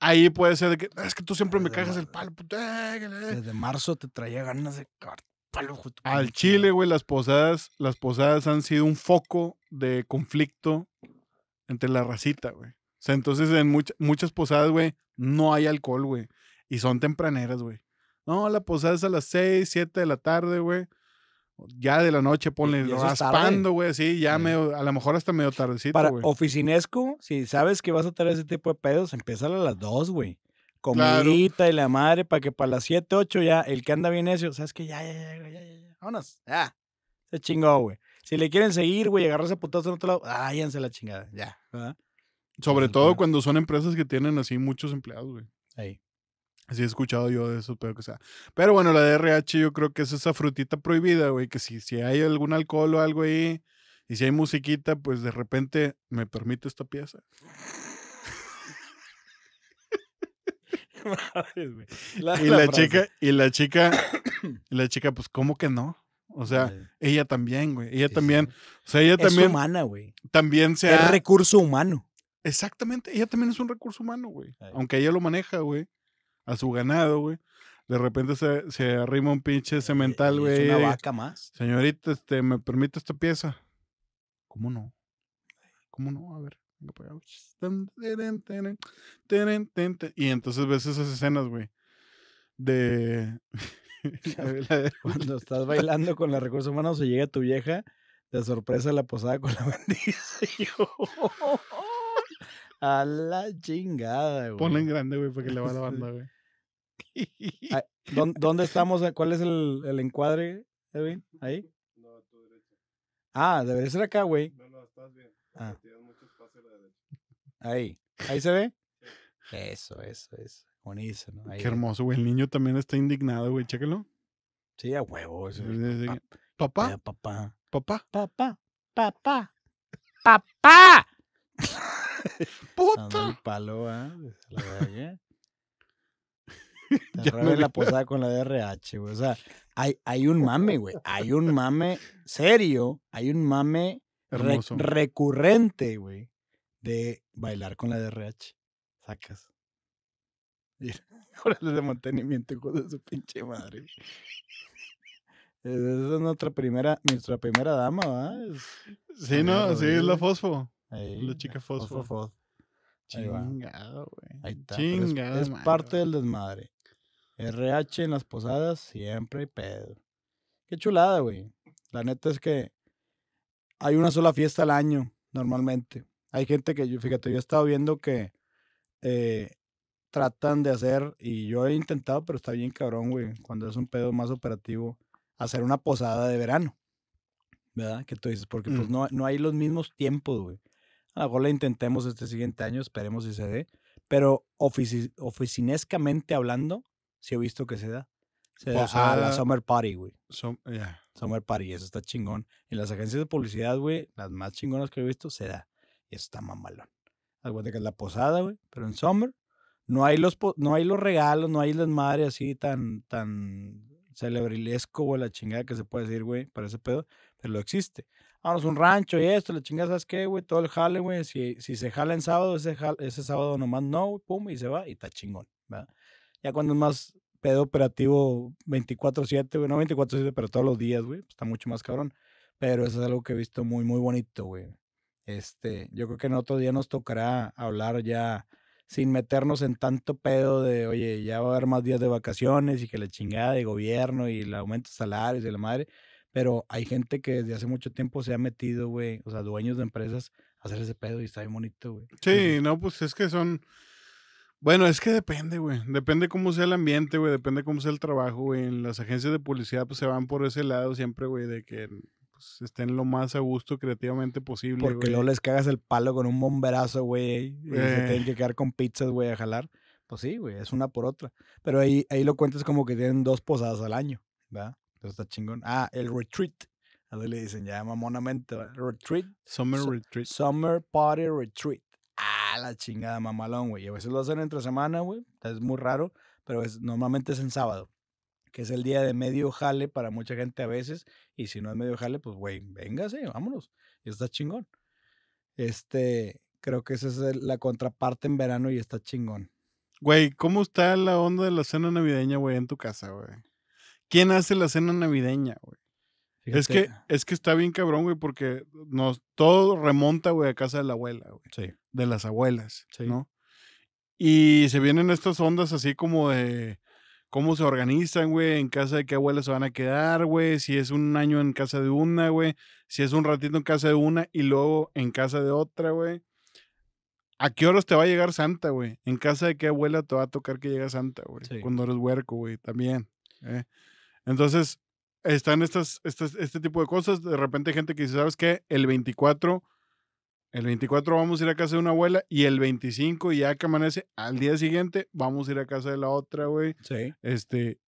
Ahí puede ser de que, ah, es que tú siempre me cagas el palo. Pues, desde marzo te traía ganas de cagar palo. Al Chile, güey, las posadas, las posadas han sido un foco de conflicto entre la racita, güey. O sea, entonces en muchas posadas, güey, no hay alcohol, güey. Y son tempraneras, güey. No, la posada es a las 6, 7 de la tarde, güey. Ya de la noche, ponle raspando, güey, sí, ya Medio, a lo mejor hasta medio tardecito, Para oficinesco, si sabes que vas a tener ese tipo de pedos, empieza a las 2, güey. Comidita y la madre, para que para las 7, 8 ya, el que anda bien necio, sabes que ya, ya, ya, ya, ya, ya, vámonos, ya. Se chingó, güey. Si le quieren seguir, güey, agarrarse a putazos en otro lado, váyanse ah, la chingada, ya, ¿verdad? Sobre todo cuando son empresas que tienen así muchos empleados, güey. Ahí. Sí, he escuchado yo de eso, pero que sea. Pero bueno, la DRH yo creo que es esa frutita prohibida, güey, que si, si hay algún alcohol o algo ahí, y si hay musiquita, pues de repente me permite esta pieza. <laughs> y la, chica, y la chica, <coughs> y la chica, pues, ¿cómo que no? O sea, eh. ella también, güey. Ella también. O sea, ella es también. Es humana, güey. También sea. recurso humano. Exactamente. Ella también es un recurso humano, güey. Aunque ella lo maneja, güey a su ganado, güey. De repente se, arrima un pinche eh, cemental, güey. Es una vaca más. Señorita, este, ¿me permite esta pieza? ¿Cómo no? ¿Cómo no? A ver. Y entonces ves esas escenas, güey. De. <laughs> <laughs> Cuando <laughs> estás bailando con la recursos humanos, se llega tu vieja, te sorpresa la posada con la bendición. A la chingada, güey. Ponlo en grande, güey, porque le va la <laughs> banda, güey. ¿Dónde estamos? Eh? ¿Cuál es el, el encuadre, Edwin? ¿Ahí? No, Ah, debería ser acá, güey. No, no, estás bien. Ah. Ahí. ¿Ahí se ve? Eso, eso, eso. Buenísimo. Qué hermoso, güey. El niño también está indignado, güey. Chécalo. Sí, a huevo. Eso, Papá. Papá. Papá. Papá. Papá. Papá. <laughs> ¡Puta! palo, La <laughs> la <laughs> posada con la DRH, O sea, hay, hay un mame, güey. Hay un mame serio. Hay un mame recurrente, güey, de bailar con la DRH. Sacas. Ahora de mantenimiento, con su pinche madre. Esa es nuestra primera, nuestra primera dama, ¿va? sí, no, sí, es la fosfo la chica fósforo. Chingado, güey. es, parte del desmadre. RH en las posadas, siempre hay pedo. Qué chulada, güey. La neta es que hay una sola fiesta al año, normalmente. Hay gente que, fíjate, yo he estado viendo que eh, tratan de hacer, y yo he intentado, pero está bien cabrón, güey, cuando es un pedo más operativo, hacer una posada de verano. ¿Verdad? Que tú dices, porque pues mm. no, no hay los mismos tiempos, güey. A lo mejor la intentemos este siguiente año, esperemos si se dé. Pero ofici oficinescamente hablando, sí he visto que se da. Se da la Summer Party, güey. Summer Party, eso está chingón. En las agencias de publicidad, güey, las más chingonas que he visto, se da. Y eso está mamalón. de que es la posada, güey. Pero en Summer no hay los, no hay los regalos, no hay las madres así tan, tan celebrilesco, o la chingada que se puede decir, güey, para ese pedo. Pero lo existe. Vamos a un rancho y esto, la chingada, ¿sabes qué, güey? Todo el jale, güey. Si, si se jala en sábado, ese, ese sábado nomás no, güey, pum, y se va y está chingón, ¿verdad? Ya cuando es más pedo operativo 24-7, güey, no 24-7, pero todos los días, güey, pues, está mucho más cabrón. Pero eso es algo que he visto muy, muy bonito, güey. Este, yo creo que en otro día nos tocará hablar ya sin meternos en tanto pedo de, oye, ya va a haber más días de vacaciones y que la chingada de gobierno y el aumento de salarios y la madre. Pero hay gente que desde hace mucho tiempo se ha metido, güey, o sea, dueños de empresas, a hacer ese pedo y está bien bonito, güey. Sí, no, pues es que son. Bueno, es que depende, güey. Depende cómo sea el ambiente, güey. Depende cómo sea el trabajo, güey. En las agencias de publicidad, pues se van por ese lado siempre, güey, de que pues, estén lo más a gusto creativamente posible. Porque no luego les cagas el palo con un bomberazo, güey. Y se eh. tienen que quedar con pizzas, güey, a jalar. Pues sí, güey, es una por otra. Pero ahí, ahí lo cuentas como que tienen dos posadas al año, ¿verdad? Está chingón. Ah, el retreat. que le dicen ya mamonamente. Retreat. Summer retreat. Summer party retreat. Ah, la chingada mamalón, güey. a veces lo hacen entre semana, güey. Es muy raro, pero es, normalmente es en sábado, que es el día de medio jale para mucha gente a veces. Y si no es medio jale, pues, güey, véngase, vámonos. Y está chingón. Este, creo que esa es la contraparte en verano y está chingón. Güey, ¿cómo está la onda de la cena navideña, güey, en tu casa, güey? ¿Quién hace la cena navideña, güey? Es que, es que está bien cabrón, güey, porque nos, todo remonta, güey, a casa de la abuela, güey. Sí. De las abuelas, ¿no? Y se vienen estas ondas así como de cómo se organizan, güey, en casa de qué abuela se van a quedar, güey, si es un año en casa de una, güey, si es un ratito en casa de una y luego en casa de otra, güey. ¿A qué horas te va a llegar Santa, güey? ¿En casa de qué abuela te va a tocar que llegue Santa, güey? Cuando eres huerco, güey, también. ¿eh? Entonces, están estas, este tipo de cosas. De repente hay gente que dice, ¿sabes qué? El 24, el 24 vamos a ir a casa de una abuela y el 25, ya que amanece, al día siguiente vamos a ir a casa de la otra, güey. Sí. Este,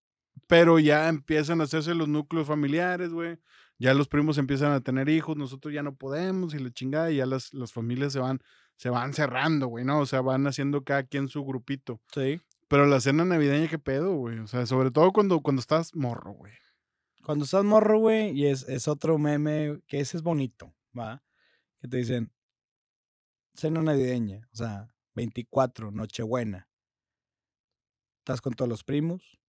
pero ya empiezan a hacerse los núcleos familiares, güey. Ya los primos empiezan a tener hijos, nosotros ya no podemos y la chingada, y ya las, las familias se van, se van cerrando, güey, ¿no? O sea, van haciendo cada quien su grupito. Sí. Pero la cena navideña, qué pedo, güey. O sea, sobre todo cuando, cuando estás morro, güey. Cuando estás morro, güey, y es, otro meme que ese es bonito, ¿va? Que te dicen, cena navideña, o sea, 24, Nochebuena. Estás con todos los primos,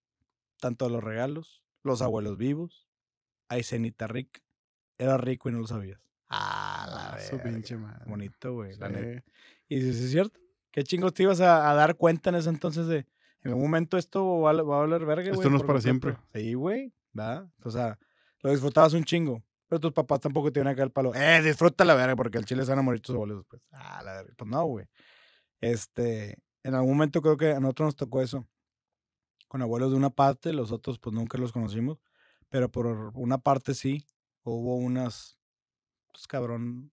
están todos los regalos, los abuelos vivos, hay cenita rica. Era rico y no lo sabías. Ah, la Su pinche madre. Bonito, güey, Y si ¿es cierto? qué chingos te ibas a, dar cuenta en ese entonces de, en algún momento esto va, a hablar verga, güey. Esto no es para siempre. Sí, güey, ¿verdad? O sea, lo disfrutabas un chingo. Pero tus papás tampoco te iban a caer el palo. Eh, disfruta la verga porque el chile se van a morir tus abuelos después. Ah, la verga. Pues no, güey. Este, en algún momento creo que a nosotros nos tocó eso. Con abuelos de una parte, los otros pues nunca los conocimos. Pero por una parte sí, hubo unas, pues cabrón,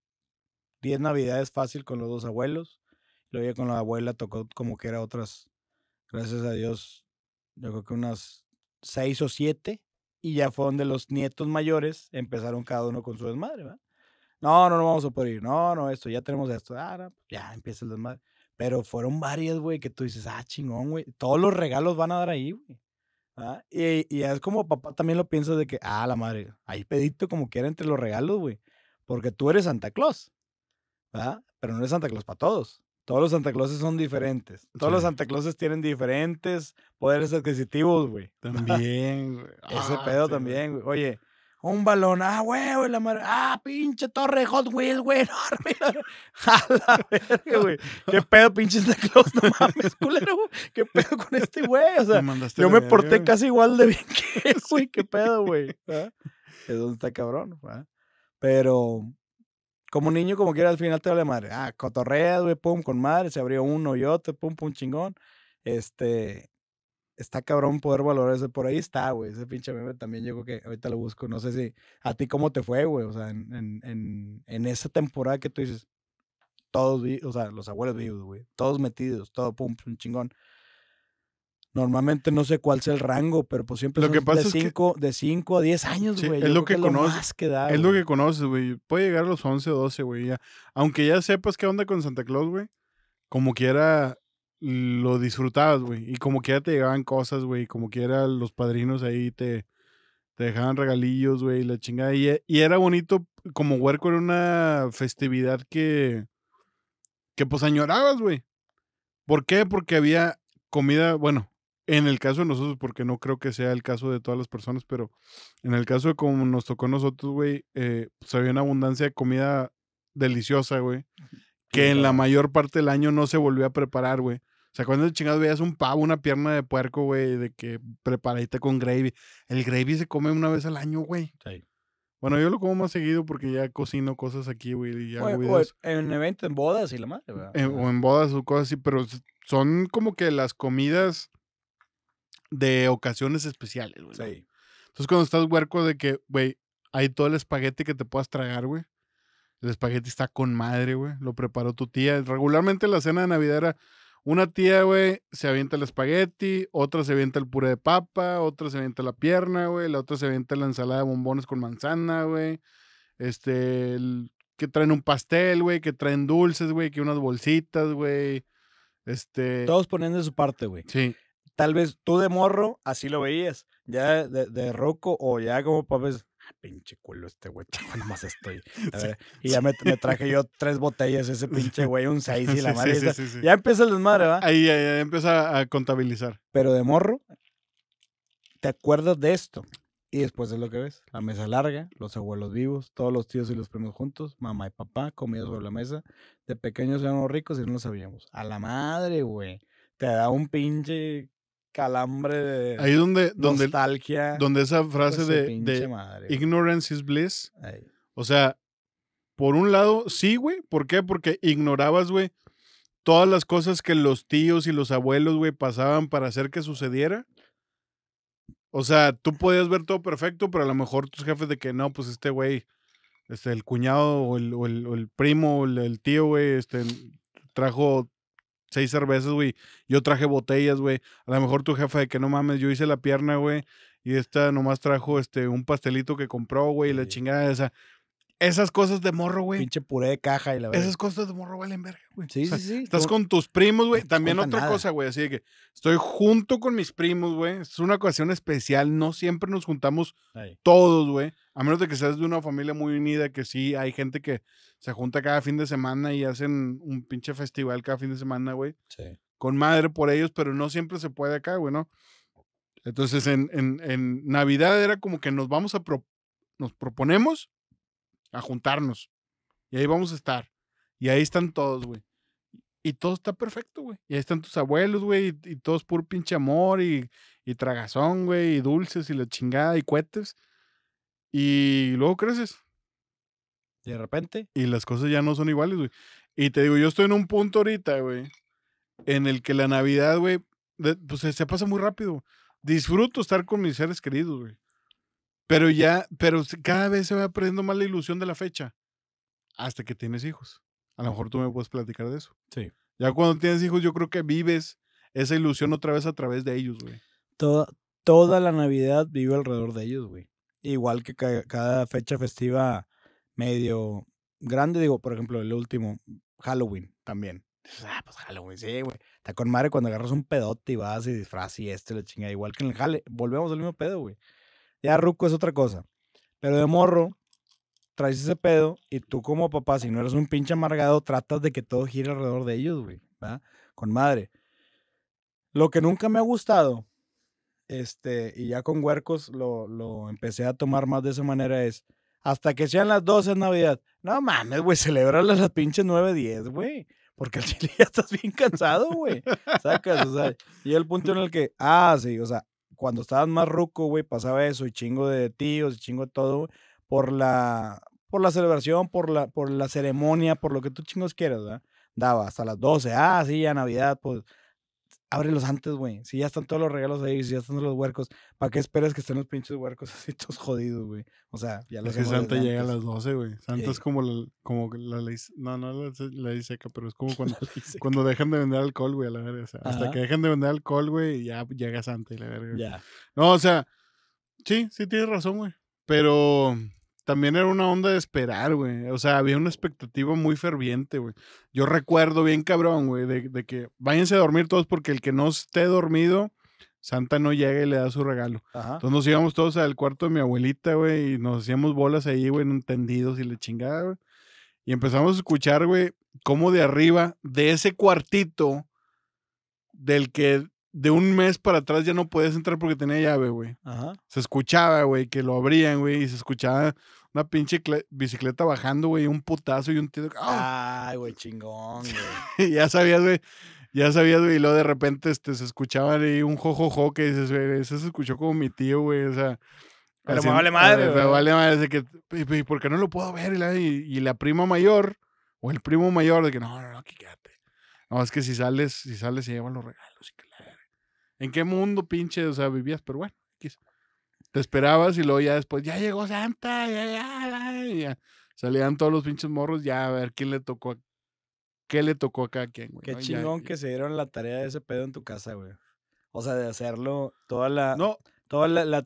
10 navidades fácil con los dos abuelos. Lo ya con la abuela tocó como que era otras, gracias a Dios, yo creo que unas seis o siete. Y ya fue donde los nietos mayores empezaron cada uno con su desmadre, ¿verdad? No, no, no vamos a poder ir. No, no, esto, ya tenemos esto. Ah, pues ya empieza el desmadre. Pero fueron varias, güey, que tú dices, ah, chingón, güey. Todos los regalos van a dar ahí, güey. Y, es como papá también lo piensa de que, ah, la madre, ahí pedito como quiera entre los regalos, güey. Porque tú eres Santa Claus, ¿verdad? Pero no eres Santa Claus para todos. Todos los Santa Clauses son diferentes. Todos los Santa Clauses tienen diferentes poderes adquisitivos, güey. También, güey. <laughs> Ese ah, pedo también, güey. Oye, un balón. Ah, güey, güey, la madre. Ah, pinche torre Hot Wheels, güey, ¡Jala, <laughs> <laughs> verga, güey. Qué pedo, pinche Santa Claus, no mames, culero. Güey. Qué pedo con este güey. O sea, yo me porté casi igual de bien que él, güey. Qué pedo, güey. ¿Ah? Es donde está cabrón, güey. Pero como niño, como quiera, al final te vale madre. Ah, cotorreas, güey, pum, con madre, se abrió uno y otro, pum, pum, chingón. Este, está cabrón poder valorar Por ahí está, güey. Ese pinche meme también llegó que ahorita lo busco. No sé si a ti cómo te fue, güey. O sea, en, en, en, esa temporada que tú dices, todos, vi, o sea, los abuelos vivos, güey. Todos metidos, todo pum, un chingón. Normalmente no sé cuál sea el rango, pero pues siempre lo son de 5 a 10 años, güey. es lo que, conoces. Es güey. lo que conoces, güey. Puede llegar a los 11 o 12, güey. Aunque ya sepas qué onda con Santa Claus, güey. Como quiera, lo disfrutabas, güey. Y como quiera te llegaban cosas, güey. Como quiera los padrinos ahí te, te dejaban regalillos, güey. La chingada. Y, era bonito, como huerco, era una festividad que. que pues añorabas, güey. ¿Por qué? Porque había comida, bueno en el caso de nosotros, porque no creo que sea el caso de todas las personas, pero en el caso de como nos tocó a nosotros, güey, eh, pues había una abundancia de comida deliciosa, güey, que en la mayor parte del año no se volvió a preparar, güey. O sea, cuando chingados veías un pavo, una pierna de puerco, güey, de que preparadita con gravy. El gravy se come una vez al año, güey. Bueno, yo lo como más seguido porque ya cocino cosas aquí, güey. en eventos, en bodas y la madre, güey. Eh, o en bodas o cosas así, pero son como que las comidas de ocasiones especiales, güey. Entonces, cuando estás huerco de que, güey, hay todo el espagueti que te puedas tragar, güey. El espagueti está con madre, güey. Lo preparó tu tía. Regularmente la cena de Navidad era una tía, güey, se avienta el espagueti, otra se avienta el puré de papa, otra se avienta la pierna, güey, la otra se avienta la ensalada de bombones con manzana, güey. Este, que traen un pastel, güey, que traen dulces, güey, que unas bolsitas, güey. Este. Todos poniendo de su parte, güey. Sí tal vez tú de morro así lo veías, ya de, roco o ya como papás, ah, pinche culo este güey, chaval, <laughs> nomás estoy. y ya me, traje yo tres botellas, ese <laughs> pinche güey, un seis y la madre. ya empieza el desmadre, ah, ¿verdad? Ahí empieza a contabilizar. Pero de morro, te acuerdas de esto. Y después es lo que ves, la mesa larga, los abuelos vivos, todos los tíos y los primos juntos, mamá y papá, comida sobre la mesa. De pequeños éramos ricos y no lo sabíamos. A la madre, güey. Te da un pinche calambre de Ahí donde, donde, nostalgia. Donde esa frase pues de, ignorance is bliss. O sea, por un lado, sí, güey. ¿Por qué? Porque ignorabas, güey, todas las cosas que los tíos y los abuelos, güey, pasaban para hacer que sucediera. O sea, tú podías ver todo perfecto, pero a lo mejor tus jefes de que no, pues este güey, este, el cuñado o el, primo o el, el tío, güey, este, trajo seis cervezas, güey. Yo traje botellas, güey. A lo mejor tu jefa de que no mames, yo hice la pierna, güey. Y esta nomás trajo este un pastelito que compró, güey, la chingada esa. Esas cosas de morro, güey. Pinche puré de caja y la verdad. Esas cosas de morro valen verga, güey. Sí, sí, sí. Estás con tus primos, güey. También otra cosa, güey. Así que estoy junto con mis primos, güey. Es una ocasión especial. No siempre nos juntamos todos, güey. A menos de que seas de una familia muy unida, que sí, hay gente que se junta cada fin de semana y hacen un pinche festival cada fin de semana, güey. Sí. Con madre por ellos, pero no siempre se puede acá, güey, ¿no? Entonces en, Navidad era como que nos vamos a nos proponemos a juntarnos. Y ahí vamos a estar. Y ahí están todos, güey. Y todo está perfecto, güey. Y ahí están tus abuelos, güey. Y, todos por pinche amor y, y tragazón, güey. Y dulces y la chingada y cohetes. Y luego creces. De repente. Y las cosas ya no son iguales, güey. Y te digo, yo estoy en un punto ahorita, güey. En el que la Navidad, güey, pues se pasa muy rápido. Disfruto estar con mis seres queridos, güey. Pero ya, pero cada vez se va perdiendo más la ilusión de la fecha. Hasta que tienes hijos. A lo mejor tú me puedes platicar de eso. Sí. Ya cuando tienes hijos, yo creo que vives esa ilusión otra vez a través de ellos, güey. Toda, toda la Navidad vive alrededor de ellos, güey. Igual que cada fecha festiva medio grande, digo, por ejemplo, el último, Halloween también. Ah, pues Halloween, sí, güey. Está con madre cuando agarras un pedote y vas y disfraz y este, la chingada. Igual que en el jale, volvemos al mismo pedo, güey. Ya Ruco es otra cosa. Pero de morro, traes ese pedo y tú como papá, si no eres un pinche amargado, tratas de que todo gire alrededor de ellos, güey. ¿verdad? Con madre. Lo que nunca me ha gustado, este, y ya con huercos lo, empecé a tomar más de esa manera, es hasta que sean las 12 en Navidad. No mames, güey, celebrarlas las pinches 9, 10, güey. Porque al chile ya estás bien cansado, güey. Sacas, o sea, y el punto en el que, ah, sí, o sea, cuando estabas más ruco, güey, pasaba eso, y chingo de tíos, y chingo de todo, por la, por la celebración, por la, por la ceremonia, por lo que tú chingos quieras, ¿verdad? Daba hasta las 12, ah, sí, ya Navidad, pues ábrelos antes, güey. Si ya están todos los regalos ahí, si ya están los huercos, ¿para qué esperas que estén los pinches huercos <laughs> así todos jodidos, güey? O sea, ya los Es que Santa llega a las 12, güey. Santa es como la, como la ley. No, no la, ley seca, pero es como <laughs> cuando, cuando dejan de vender alcohol, güey, a la verga. hasta que dejan de vender alcohol, güey, ya llega Santa y la verga. Ya. No, o sea, sí, sí tienes razón, güey. Pero también era una onda de esperar, güey. O sea, había una expectativa muy ferviente, güey. Yo recuerdo bien cabrón, güey, de, que váyanse a dormir todos porque el que no esté dormido, Santa no llega y le da su regalo. Entonces nos íbamos todos al cuarto de mi abuelita, güey, y nos hacíamos bolas ahí, güey, en entendidos y le chingaba güey. Y empezamos a escuchar, güey, cómo de arriba, de ese cuartito, del que de un mes para atrás ya no podías entrar porque tenía llave, güey. Ajá. Se escuchaba, güey, que lo abrían, güey, y se escuchaba una pinche bicicleta bajando, güey, un putazo y un tío. ¡ah! Ay, güey, chingón, güey. <laughs> ya sabías, güey. Ya sabías, güey, y luego de repente este, se escuchaba ahí un jojojo que dices, güey, se escuchó como mi tío, güey, o sea. Pero me vale madre, güey. vale madre, que, ¿por qué no lo puedo ver? Y la, prima mayor, o el primo mayor, de que, no, no, no, aquí quédate. No, es que si sales, si sales, se llevan los regalos y que ¿En qué mundo, pinche? O sea, vivías, pero bueno, te esperabas y luego ya después, ya llegó Santa, ya, ya, ya, ya. Salían todos los pinches morros, ya a ver quién le tocó, qué le tocó acá a quién, güey. Qué chingón que se dieron la tarea de ese pedo en tu casa, güey. O sea, de hacerlo toda la. No. Toda la,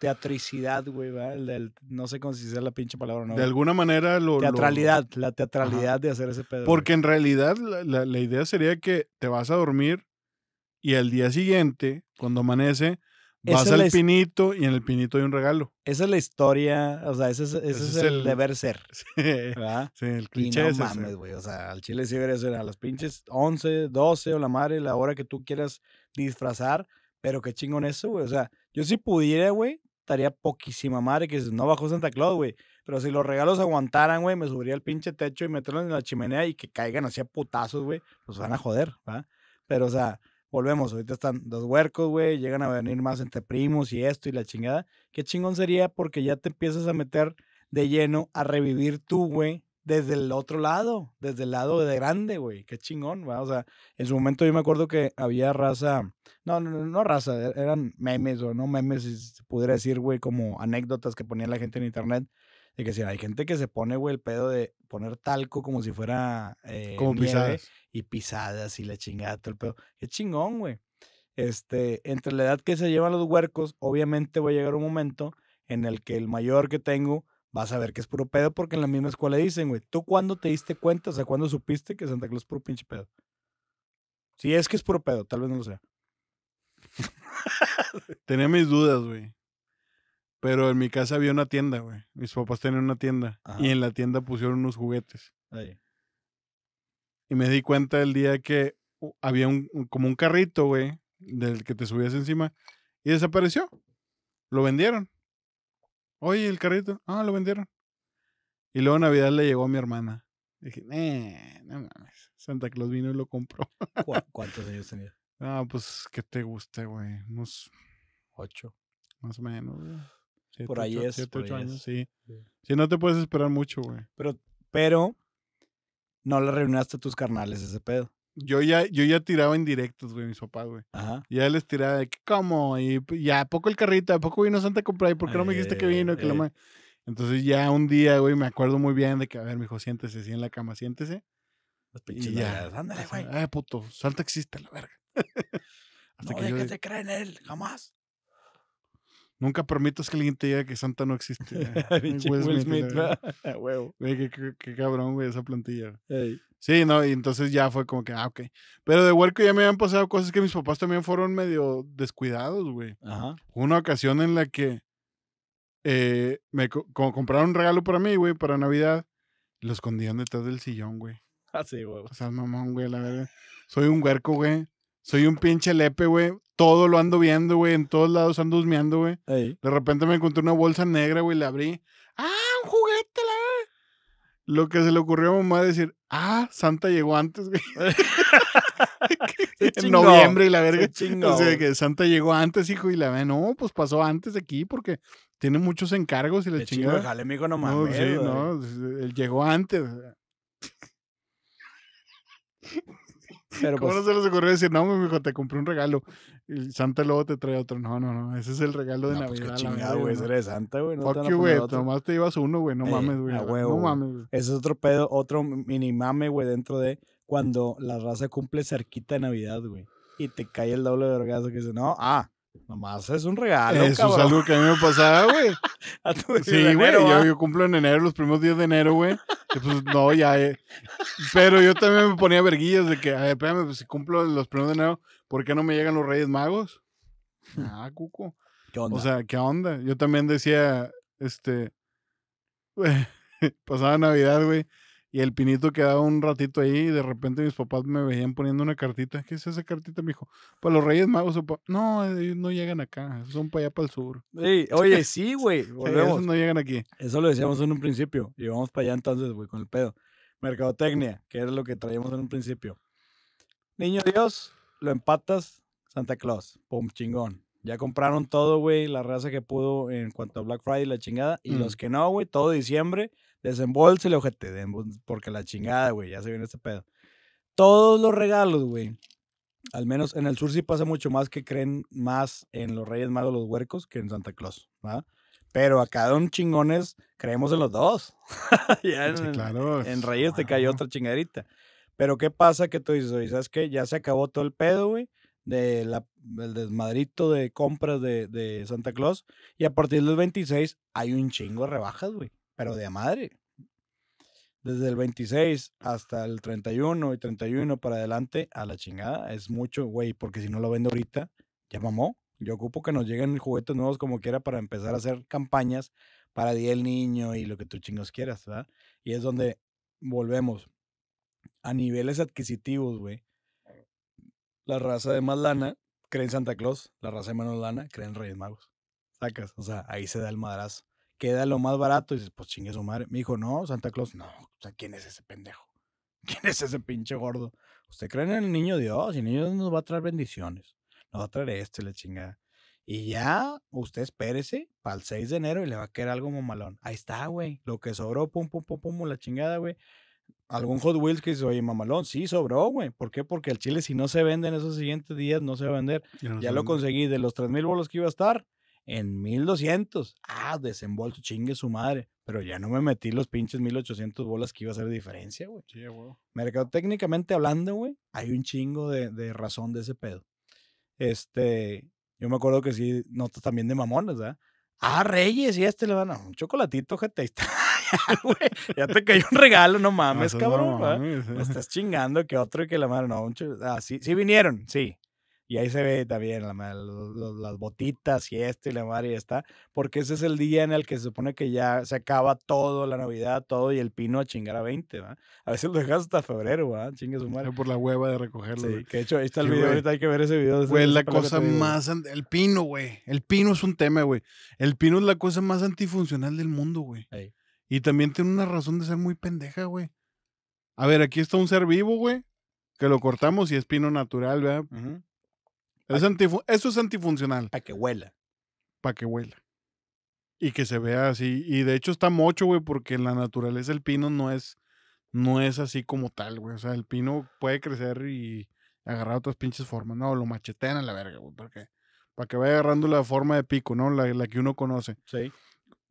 teatricidad, güey, el, no sé cómo si sea la pinche palabra, ¿no? De alguna manera lo. Teatralidad, la teatralidad de hacer ese pedo. Porque en realidad la idea sería que te vas a dormir y al día siguiente, cuando amanece, vas al pinito y en el pinito hay un regalo. Esa es la historia, o sea, ese es, el, deber ser. <laughs> Sí, ¿verdad? sí el cliché. Y no mames, güey, o sea, al chile sí debería ser a las pinches 11, 12 o la madre, la hora que tú quieras disfrazar, pero qué chingón eso, güey. O sea, yo si pudiera, güey, estaría poquísima madre que no bajó Santa Claus, güey. Pero si los regalos aguantaran, güey, me subiría al pinche techo y meterlos en la chimenea y que caigan así a putazos, güey, pues van a joder, ¿verdad? Pero, o sea, volvemos, ahorita están dos huercos, güey, llegan a venir más entre primos y esto y la chingada. Qué chingón sería porque ya te empiezas a meter de lleno a revivir tú, güey, desde el otro lado, desde el lado de grande, güey. Qué chingón, güey. O sea, en su momento yo me acuerdo que había raza, no, no, no raza, e-, eran memes o no memes, si se pudiera decir, güey, como anécdotas que ponía la gente en internet. De que si hay gente que se pone, güey, el pedo de, poner talco como si fuera. Eh, y pisadas y la chingada, todo el pedo. Qué chingón, güey. Este, entre la edad que se llevan los huercos, obviamente va a llegar un momento en el que el mayor que tengo va a saber que es puro pedo, porque en la misma escuela dicen, güey, ¿tú cuándo te diste cuenta? O sea, ¿cuándo supiste que Santa Claus es puro pinche pedo? Si es que es puro pedo, tal vez no lo sea. <laughs> Tenía mis dudas, güey. Pero en mi casa había una tienda, güey. Mis papás tenían una tienda. Y en la tienda pusieron unos juguetes. Ahí. Y me di cuenta el día que había un, como un carrito, güey, del que te subías encima. Y desapareció. Lo vendieron. Oye, el carrito. Ah, lo vendieron. Y luego Navidad le llegó a mi hermana. Dije, eh, no mames. Santa Claus vino y lo compró. <laughs> ¿Cuántos años tenía? Ah, pues que te guste, güey. Unos. Ocho. Más o menos, güey por ahí es. Sí. si no te puedes esperar mucho, güey. Pero, pero no le reuniste a tus carnales ese pedo. Yo ya, yo ya tiraba en directos, güey, mis papás, güey. Ajá. Ya les tiraba de ¿cómo? Y ya, ¿a poco el carrito? ¿A poco vino Santa a comprar? por qué no me dijiste que vino? Entonces ya un día, güey, me acuerdo muy bien de que, a ver, mijo, siéntese, sí, en la cama, siéntese. Las pinches ya, ándale, güey. Ay, ah, puto, Santa existe la verga. <laughs> Hasta no que dejes yo... en él, jamás. Nunca permitas que alguien te diga que Santa no existe. <laughs> Will Smith, <laughs> Qué, qué, cabrón, güey, esa plantilla. Sí, no, y entonces ya fue como que, ah, ok. Pero de huerco ya me habían pasado cosas que mis papás también fueron medio descuidados, güey. Ajá. Una ocasión en la que eh, me compraron un regalo para mí, güey, para Navidad, lo escondían detrás del sillón, güey. <laughs> Ah, sí, güey. O sea, mamón, güey, la verdad. Soy un huerco, güey. Soy un pinche lepe, güey. Todo lo ando viendo, güey. En todos lados ando husmeando, güey. De repente me encontré una bolsa negra, güey. La abrí. ¡Ah, un juguete, la Lo que se le ocurrió a mamá decir, ah, Santa llegó antes, güey. <laughs> <laughs> en noviembre y la verga. o que Santa llegó antes, hijo, y la ve, no, pues pasó antes aquí porque tiene muchos encargos y la chingada. Jale, no pues mames. sí, no, pues, eh, él llegó antes. <laughs> Pero ¿Cómo no pues se les ocurrió decir, no, mi hijo, te compré un regalo? Y Santa luego te trae otro. No, no, no, ese es el regalo de Navidad. Pues qué chingado, güey, ese de Santa, güey. No güey, nomás te llevas uno, güey, no eh, mames, güey. No mames, güey. Ese es otro pedo, otro mini mame, güey, dentro de cuando la raza cumple cerquita de Navidad, güey. Y te cae el doble de orgasmo que dice, no, ah, Nomás es un regalo. Eso es algo que a mí me pasaba, güey. <laughs> sí, güey. Yo, yo, cumplo en enero, los primeros días de enero, güey. Pues, no, ya. Eh, pero yo también me ponía verguillas de que, a espérame, pues, si cumplo los primeros de enero, ¿por qué no me llegan los Reyes Magos? Ah, cuco. ¿Qué onda? O sea, ¿qué onda? Yo también decía, este, <laughs> pasaba Navidad, güey, y el pinito quedaba un ratito ahí y de repente mis papás me veían poniendo una cartita. ¿Qué es esa cartita, me dijo Para pues los Reyes Magos. No, no llegan acá. Son para allá, para el sur. <laughs> oye, sí, güey. <laughs> no llegan aquí. Eso lo decíamos en un principio. Y para allá entonces, güey, con el pedo. Mercadotecnia, que era lo que traíamos en un principio. Niño Dios, lo empatas, Santa Claus. Pum, chingón. Ya compraron todo, güey, la raza que pudo en cuanto a Black Friday, la chingada. Y los mm. que no, güey, todo diciembre Desembolse el ojete, pues, porque la chingada, güey, ya se viene este pedo. Todos los regalos, güey, al menos en el sur sí pasa mucho más que creen más en los Reyes malos, los huercos que en Santa Claus, ¿verdad? Pero cada un chingones creemos en los dos. <laughs> en, claro. en Reyes te cayó otra chingadita. Pero ¿qué pasa que tú dices, oye, ¿sabes qué? Ya se acabó todo el pedo, güey, del desmadrito de compras de, de Santa Claus. Y a partir del 26 hay un chingo de rebajas, güey pero de madre. Desde el 26 hasta el 31 y 31 para adelante, a la chingada, es mucho, güey, porque si no lo vendo ahorita, ya mamó. Yo ocupo que nos lleguen juguetes nuevos como quiera para empezar a hacer campañas para Día del Niño y lo que tú chingos quieras, ¿verdad? Y es donde volvemos a niveles adquisitivos, güey. La raza de más lana cree en Santa Claus, la raza de menos lana cree en Reyes Magos. Sacas, o sea, ahí se da el madrazo queda lo más barato. Y dices, pues chingue su madre. Me dijo, no, Santa Claus, no. O sea, ¿quién es ese pendejo? <laughs> ¿Quién es ese pinche gordo? Usted cree en el niño Dios y el niño Dios nos va a traer bendiciones. Nos va a traer este, la chingada. Y ya, usted espérese para el 6 de enero y le va a quedar algo mamalón. Ahí está, güey. Lo que sobró, pum, pum, pum, pum, la chingada, güey. Algún Hot Wheels que dice, oye, mamalón, sí, sobró, güey. ¿Por qué? Porque el chile, si no se vende en esos siguientes días, no se va a vender. Ya, lo conseguí de los 3,000 bolos que iba a estar, en 1200. Ah, desembolso, chingue su madre. Pero ya no me metí los pinches 1800 bolas que iba a hacer diferencia, güey. Sí, güey. Mercado técnicamente hablando, güey, hay un chingo de, razón de ese pedo. Este, yo me acuerdo que sí, notas también de mamones, ¿verdad? Ah, Reyes, y este le van a un chocolatito, gente. Ahí está. <laughs> ya te cayó un regalo, no ah, mames, cabrón. Eh. estás chingando que otro y que la madre. No, un ah, sí, sí vinieron, sí. Y ahí se ve también las botitas y esto y la madre y está, porque ese es el día en el que se supone que ya se acaba todo, la Navidad, todo, y el pino a chingar a 20, ¿va? A veces lo dejas hasta febrero, ¿va? Chingue su madre. Por la hueva de recogerlo. Sí, que hecho, ahí está el video, ahorita hay que ver ese video. Güey, la cosa más... El pino, güey. El pino es un tema, güey. El pino es la cosa más antifuncional del mundo, güey. Y también tiene una razón de ser muy pendeja, güey. A ver, aquí está un ser vivo, güey, que lo cortamos y es pino natural, ¿verdad? Es eso es antifuncional. Para que huela. Para que huela. Y que se vea así. Y de hecho está mocho, güey, porque en la naturaleza el pino no es, no es así como tal, güey. O sea, el pino puede crecer y agarrar otras pinches formas. No, lo machetean a la verga, güey, porque para que vaya agarrando la forma de pico, ¿no? La, que uno conoce. Sí.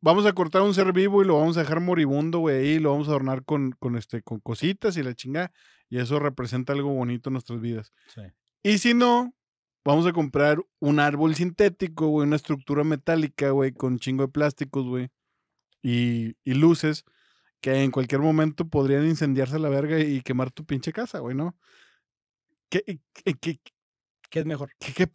Vamos a cortar un ser vivo y lo vamos a dejar moribundo, güey, y lo vamos a adornar con, este, con cositas y la chingada. Y eso representa algo bonito en nuestras vidas. Sí. Y si no, vamos a comprar un árbol sintético, güey, una estructura metálica, güey, con chingo de plásticos, güey, y, luces que en cualquier momento podrían incendiarse la verga y quemar tu pinche casa, güey, ¿no? ¿Qué, es mejor? ¿Qué,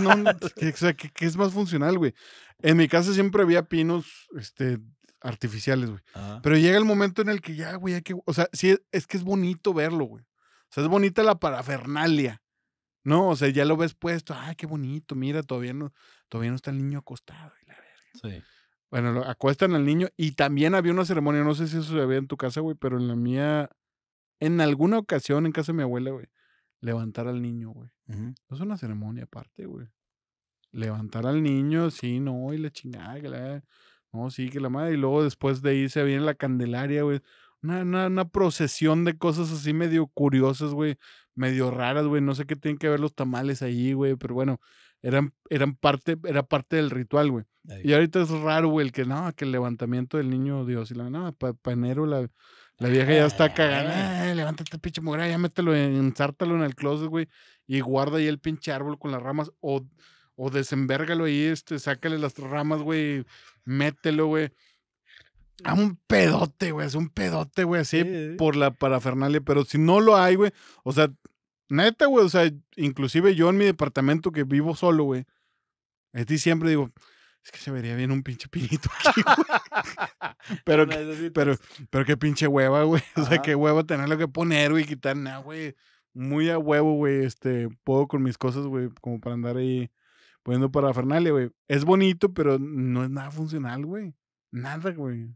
no, o sea, es más funcional, güey? En mi casa siempre había pinos, este artificiales, güey. Ah. Pero llega el momento en el que ya, güey, hay que, o sea, es que es bonito verlo, güey. O sea, es bonita la parafernalia no, o sea, ya lo ves puesto, ay, qué bonito, mira, todavía no, todavía no está el niño acostado. Y la verga. Sí. Bueno, lo, acuestan al niño y también había una ceremonia, no sé si eso se había en tu casa, güey, pero en la mía, en alguna ocasión en casa de mi abuela, güey, levantar al niño, güey. Es una ceremonia aparte, güey. Levantar al niño, sí, no, y la chingada, que la... No, sí, que la madre. Y luego después de ahí se viene la Candelaria, güey. Una, procesión de cosas así medio curiosas, güey, medio raras, güey. No sé qué tienen que ver los tamales ahí, güey, pero bueno, eran, eran parte, era parte del ritual, güey. Y ahorita es raro, güey, el que no, que el levantamiento del niño Dios y la no, pa enero la, vieja ya está cagada. Eh, levántate, pinche mujer ya mételo, ensártalo en el closet, güey, y guarda ahí el pinche árbol con las ramas o, o desembérgalo ahí, este, sácale las ramas, güey, mételo, güey. A ah, un pedote, güey, es un pedote, güey, así por la parafernalia, pero si no lo hay, güey, o sea, neta, güey, o sea, inclusive yo en mi departamento que vivo solo, güey, es siempre digo, es que se vería bien un pinche pinito aquí, güey. <laughs> pero, pero, pero qué pinche hueva, güey, <laughs> o sea, qué hueva tenerlo que poner, güey, quitar, nada, güey, muy a huevo, güey, este, puedo con mis cosas, güey, como para andar ahí poniendo parafernalia, güey. Es bonito, pero no es nada funcional, güey. Nada, güey.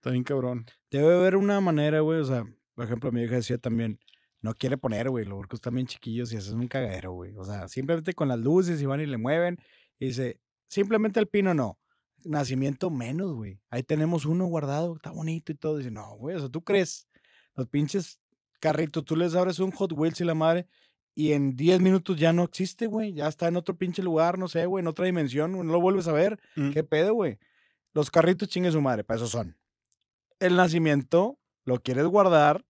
Está bien cabrón. Debe haber una manera, güey. O sea, por ejemplo, mi hija decía también, no quiere poner, güey, los porque están bien chiquillos y haces un cagadero, güey. O sea, simplemente con las luces y van y le mueven. Y dice, simplemente al pino no. Nacimiento menos, güey. Ahí tenemos uno guardado, está bonito y todo. dice, no, güey, o sea, tú crees, los pinches carritos, tú les abres un Hot Wheels y la madre, y en 10 minutos ya no existe, güey. Ya está en otro pinche lugar, no sé, güey, en otra dimensión, no lo vuelves a ver. Mm. ¿Qué pedo, güey? Los carritos chingue su madre, para eso son el nacimiento lo quieres guardar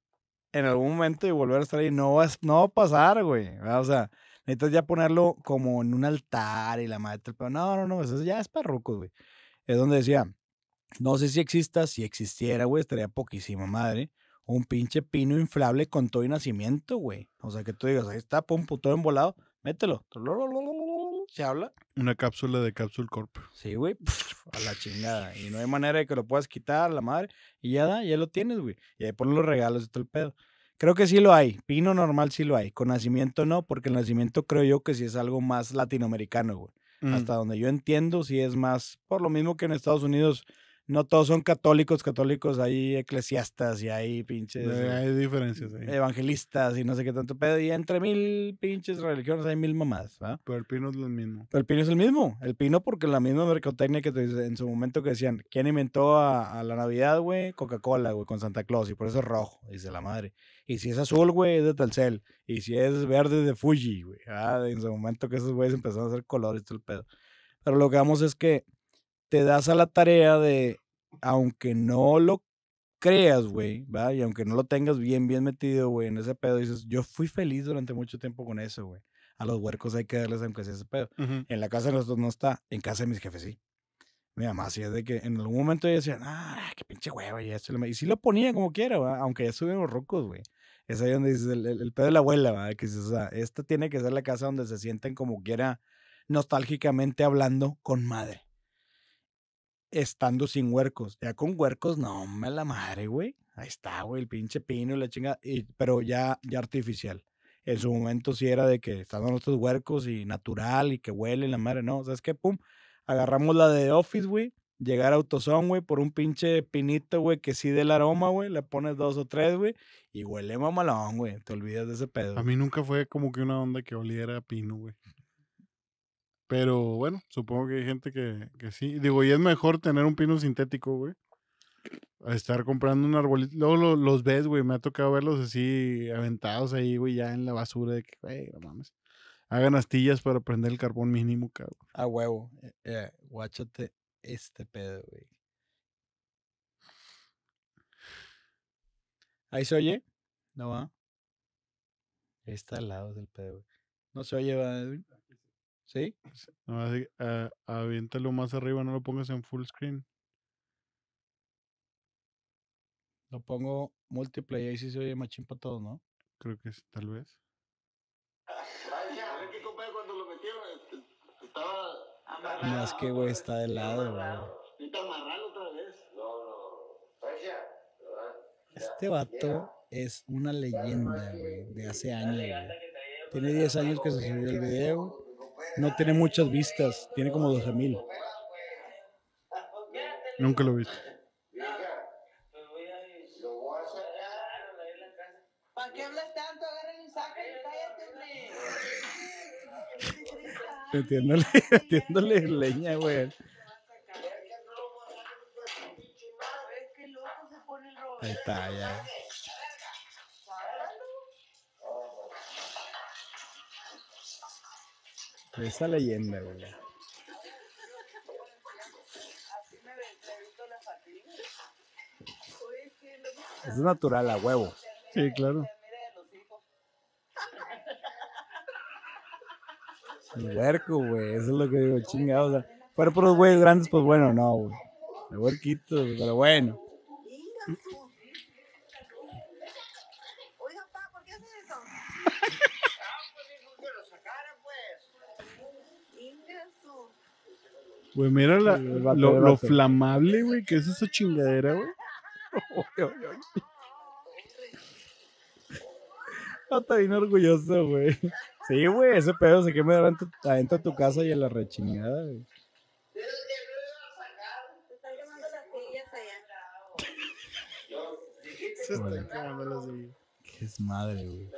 en algún momento y volver a estar ahí. No, no va a pasar, güey. O sea, necesitas ya ponerlo como en un altar y la madre pero No, no, no, eso ya es parruco güey. Es donde decía, no sé si exista, si existiera, güey, estaría poquísima madre. Un pinche pino inflable con todo y nacimiento, güey. O sea, que tú digas, ahí está, pum, puto embolado, mételo se habla. Una cápsula de Cápsula Corp. Sí, güey, a la chingada. Y no hay manera de que lo puedas quitar, la madre. Y ya da, ya lo tienes, güey. Y ahí ponen los regalos y todo el pedo. Creo que sí lo hay. Pino normal sí lo hay. Con nacimiento no, porque el nacimiento creo yo que sí es algo más latinoamericano, güey. Hasta mm. donde yo entiendo, sí es más, por lo mismo que en Estados Unidos no todos son católicos, católicos, hay eclesiastas y hay pinches. Eh, hay diferencias ahí. Evangelistas y no sé qué tanto pedo. Y entre mil pinches religiones hay mil mamás, ¿verdad? Pero el pino es lo mismo. Pero el pino es el mismo. El pino porque la misma mercotecnia que te, en su momento que decían, ¿quién inventó a, la Navidad, güey? Coca-Cola, güey, con Santa Claus. Y por eso es rojo, dice la madre. Y si es azul, güey, es de Telcel. Y si es verde, es de Fuji, güey. Ah, en su momento que esos güeyes empezaron a hacer colores y todo el pedo. Pero lo que vamos es que te das a la tarea de, aunque no lo creas, güey, Y aunque no lo tengas bien, bien metido, güey, en ese pedo, dices, yo fui feliz durante mucho tiempo con eso, güey. A los huercos hay que darles aunque sea ese pedo. En la casa de nosotros no está, en casa de mis jefes sí. Mi mamá sí es de que en algún momento ella decía, ah, qué pinche hueva, y esto. Y sí lo ponía como quiera, aunque ya estuvieron los rocos, güey. Es ahí donde dices el, pedo de la abuela, Que esta tiene que ser la casa donde se sienten como quiera, nostálgicamente hablando con madre estando sin huercos. Ya con huercos, no, me la madre, güey. Ahí está, güey, el pinche pino y la chingada. pero ya, ya artificial. En su momento si era de que estaban nuestros huercos y natural y que huele la madre. No, ¿sabes qué? Pum, agarramos la de Office, güey. Llegar a autosón güey, por un pinche pinito, güey, que sí del aroma, güey. Le pones dos o tres, güey. Y huele mamalón, güey. Te olvidas de ese pedo. A mí nunca fue como que una onda que oliera a pino, güey. Pero bueno, supongo que hay gente que, sí. Digo, y es mejor tener un pino sintético, güey. A estar comprando un arbolito. Luego los ves, güey. Me ha tocado verlos así aventados ahí, güey, ya en la basura de que, güey, no mames. Hagan astillas para prender el carbón mínimo, cabrón. A huevo. Eh, eh guáchate este pedo, güey. Ahí se oye. No va. Está al lado del pedo, güey. No se oye, va. ¿Sí? No, eh, aviéntalo más arriba, no lo pongas en full screen. Lo pongo multiplayer y sí se oye machín para todos, ¿no? Creo que sí, tal vez. Más que güey, está de lado, güey. otra No, no. Este vato es una leyenda, güey, de hace años, Tiene 10 años que se subió el video. No tiene muchas vistas, tiene como 12 mil. Nunca lo he visto. ¿Para qué hablas tanto? Agarra saco y cállate, <laughs> Metiéndole leña, güey. Ahí está, ya. Esa leyenda, güey. Es natural, a huevo. Sí, claro. El huerco, güey. Eso es lo que digo, chingados. O por los güeyes grandes, pues bueno, no, güey. El huerquito, pero bueno. Güey, mira la, lo, flamable, güey, que es esa chingadera, güey. Está bien orgulloso, güey. Sí, güey, ese pedo se quema adentro, adentro de tu casa y a la rechingada, güey. Se está quemando las sillas. Qué es madre, güey.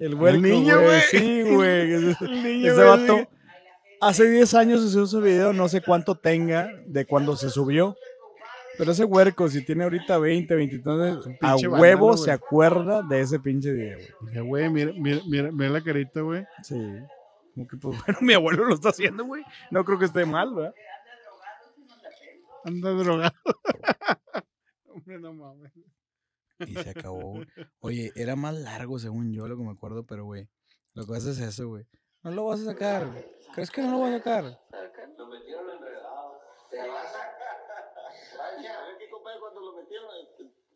El güey. El niño, güey. Sí, güey. <laughs> Ese, vato. Hace 10 años se hizo ese video, no sé cuánto tenga de cuando se subió. Pero ese huerco, si tiene ahorita 20, 20, entonces a huevo se acuerda de ese pinche video, güey. Güey, mira, mira, mira, la carita, güey. Sí. Como que, pues, <laughs> bueno, mi abuelo lo está haciendo, güey. No creo que esté mal, ¿verdad? Anda drogado. <laughs> Hombre, no mames. Y se acabó, güey. Oye, era más largo según yo, lo que me acuerdo, pero, güey. Lo que pasa es eso, güey. No lo vas a sacar. ¿Crees que no lo vas a sacar? Lo metieron enredado. a...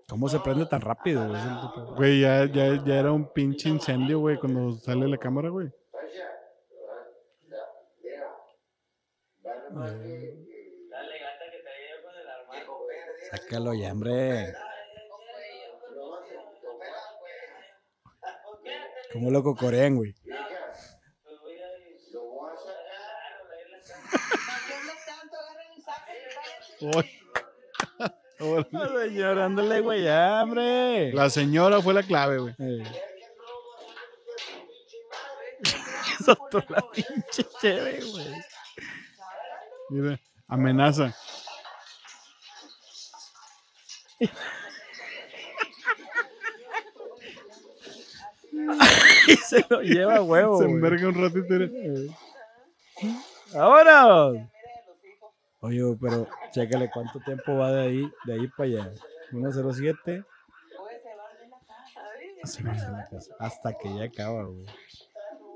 ¿Cómo se prende tan rápido? Güey, ya, ya, era un pinche incendio, güey, cuando sale la cámara, güey. Sácalo ya, hombre. ¿Cómo loco corean, güey. <laughs> La señora, ándale, güey, hambre. La señora fue la clave, güey. Soltó <laughs> la pinche chévere, güey. Mira, amenaza. <laughs> y se lo lleva huevo. Se enverga un ratito. Ahora. Oye, pero chécale cuánto tiempo va de ahí, de ahí para allá. 107. Se va de la casa. Hasta que ya acaba, güey.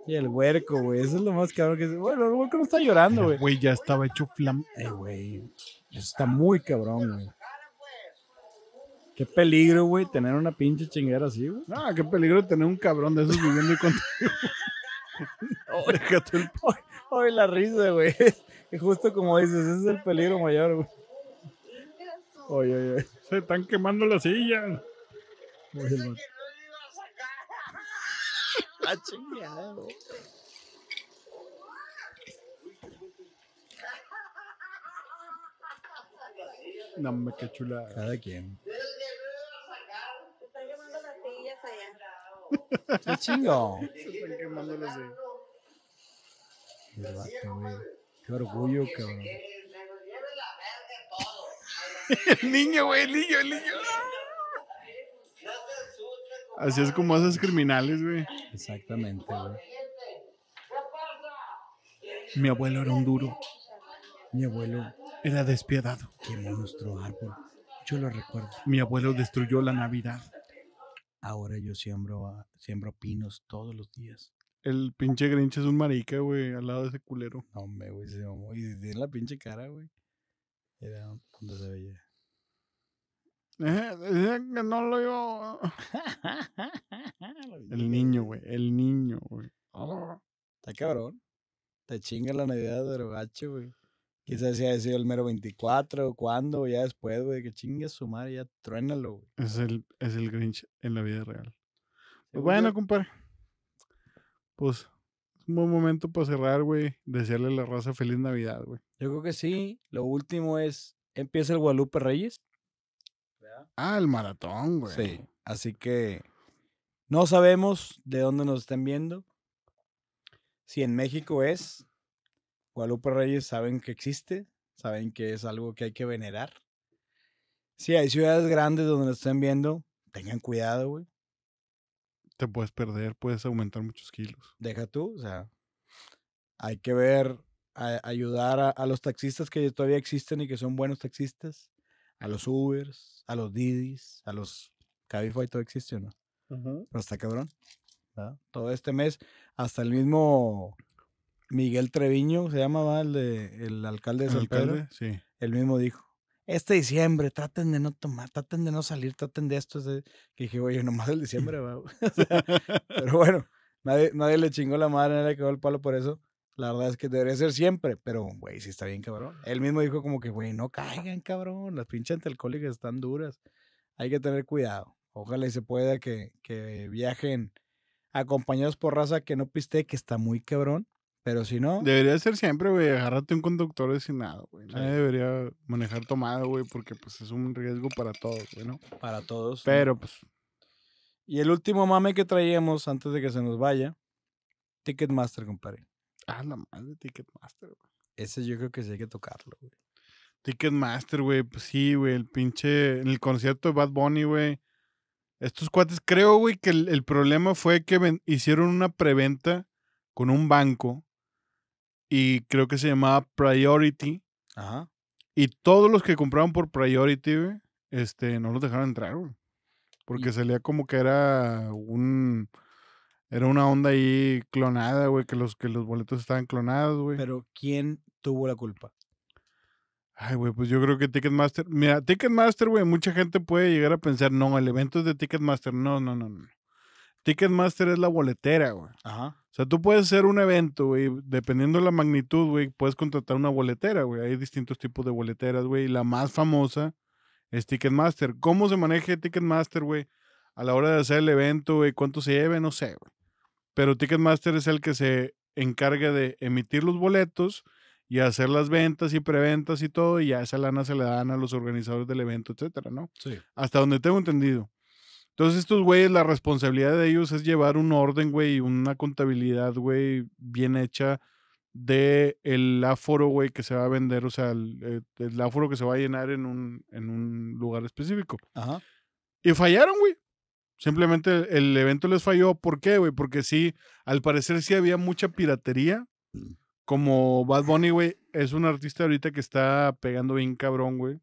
Y el huerco, güey. Eso es lo más cabrón que es. Bueno, el huerco no está llorando, güey. Güey, ya estaba hecho flam. güey. Eso está muy cabrón, güey. Qué peligro, güey, tener una pinche chinguera así, güey. Ah, qué peligro tener un cabrón de esos viviendo contigo. Oye, <laughs> hoy la risa, güey. Y justo como dices, ese es el peligro mayor, Oye, Se están quemando las sillas. Ah, no No me qué chula. Cada quien. Qué chingo. Se están quemando las sillas. Qué orgullo, cabrón. <laughs> el niño, güey, el niño, el niño. Así es como haces criminales, güey. Exactamente, güey. Mi abuelo era un duro. Mi abuelo era despiadado. Quemó nuestro árbol. Yo lo recuerdo. Mi abuelo destruyó la Navidad. Ahora yo siembro, siembro pinos todos los días. El pinche Grinch es un marica, güey, al lado de ese culero. No, me güey, se mamó. Y tiene la pinche cara, güey. Era donde se veía. decían que no lo iba. <laughs> el niño, güey. El niño, güey. ¡Oh! Está cabrón. Te chinga la Navidad de gacho, güey. Eh. Quizás si ha sido el mero 24 o cuándo, ya después, güey. Que chingue su madre, ya truénalo, güey. Es el, es el Grinch en la vida real. Pues bueno, compadre pues es un buen momento para cerrar, güey. Desearle a la raza feliz Navidad, güey. Yo creo que sí. Lo último es, empieza el Guadalupe Reyes. ¿verdad? Ah, el maratón, güey. Sí. Así que no sabemos de dónde nos estén viendo. Si en México es, Guadalupe Reyes saben que existe, saben que es algo que hay que venerar. Si hay ciudades grandes donde nos estén viendo, tengan cuidado, güey te puedes perder, puedes aumentar muchos kilos. Deja tú, o sea, hay que ver, ayudar a, los taxistas que todavía existen y que son buenos taxistas, a los Ubers, a los Didis, a los Cabify, todo existe o no. Pero está cabrón. Todo este mes, hasta el mismo Miguel Treviño, se llama, El, de, el alcalde de San Pedro. Sí. mismo dijo, este diciembre, traten de no tomar, traten de no salir, traten de esto. Que dije, oye, nomás el diciembre, va. <laughs> <laughs> pero bueno, nadie, le chingó la madre, nadie le quedó el palo por eso. La verdad es que debería ser siempre, pero, güey, sí está bien, cabrón. Él mismo dijo como que, güey, no caigan, cabrón. Las pinches alcohólicas están duras. Hay que tener cuidado. Ojalá y se pueda que, que viajen acompañados por raza que no piste, que está muy cabrón. Pero si no. Debería ser siempre, güey. Agárrate un conductor designado, güey. Nadie debería manejar tomada, güey, porque pues es un riesgo para todos, güey, ¿no? Para todos. Pero pues. Y el último mame que traíamos antes de que se nos vaya: Ticketmaster, compadre. Ah, la madre, Ticketmaster, güey. Ese yo creo que sí hay que tocarlo, güey. Ticketmaster, güey. Pues sí, güey. El pinche. En el concierto de Bad Bunny, güey. Estos cuates, creo, güey, que el problema fue que hicieron una preventa con un banco y creo que se llamaba Priority. Ajá. Y todos los que compraban por Priority, güey, este, no los dejaron entrar, güey. Porque salía como que era un... Era una onda ahí clonada, güey, que los, que los boletos estaban clonados, güey. Pero ¿quién tuvo la culpa? Ay, güey, pues yo creo que Ticketmaster. Mira, Ticketmaster, güey, mucha gente puede llegar a pensar, no, el evento es de Ticketmaster. No, no, no, no. Ticketmaster es la boletera, güey. Ajá. O sea, tú puedes hacer un evento, güey, dependiendo de la magnitud, güey, puedes contratar una boletera, güey. Hay distintos tipos de boleteras, güey. La más famosa es Ticketmaster. ¿Cómo se maneja Ticketmaster, güey? A la hora de hacer el evento, güey, cuánto se lleve, no sé, güey. Pero Ticketmaster es el que se encarga de emitir los boletos y hacer las ventas y preventas y todo, y ya esa lana se le dan a los organizadores del evento, etcétera, ¿no? Sí. Hasta donde tengo entendido. Entonces, estos güeyes, la responsabilidad de ellos es llevar un orden, güey, una contabilidad, güey, bien hecha de el aforo, güey, que se va a vender, o sea, eh, el, aforo que se va a llenar en un, en un lugar específico. Ajá. Y fallaron, güey. Simplemente el evento les falló. ¿Por qué, güey? Porque sí, al parecer sí había mucha piratería. Mm. Como Bad Bunny, güey, es un artista ahorita que está pegando bien cabrón, güey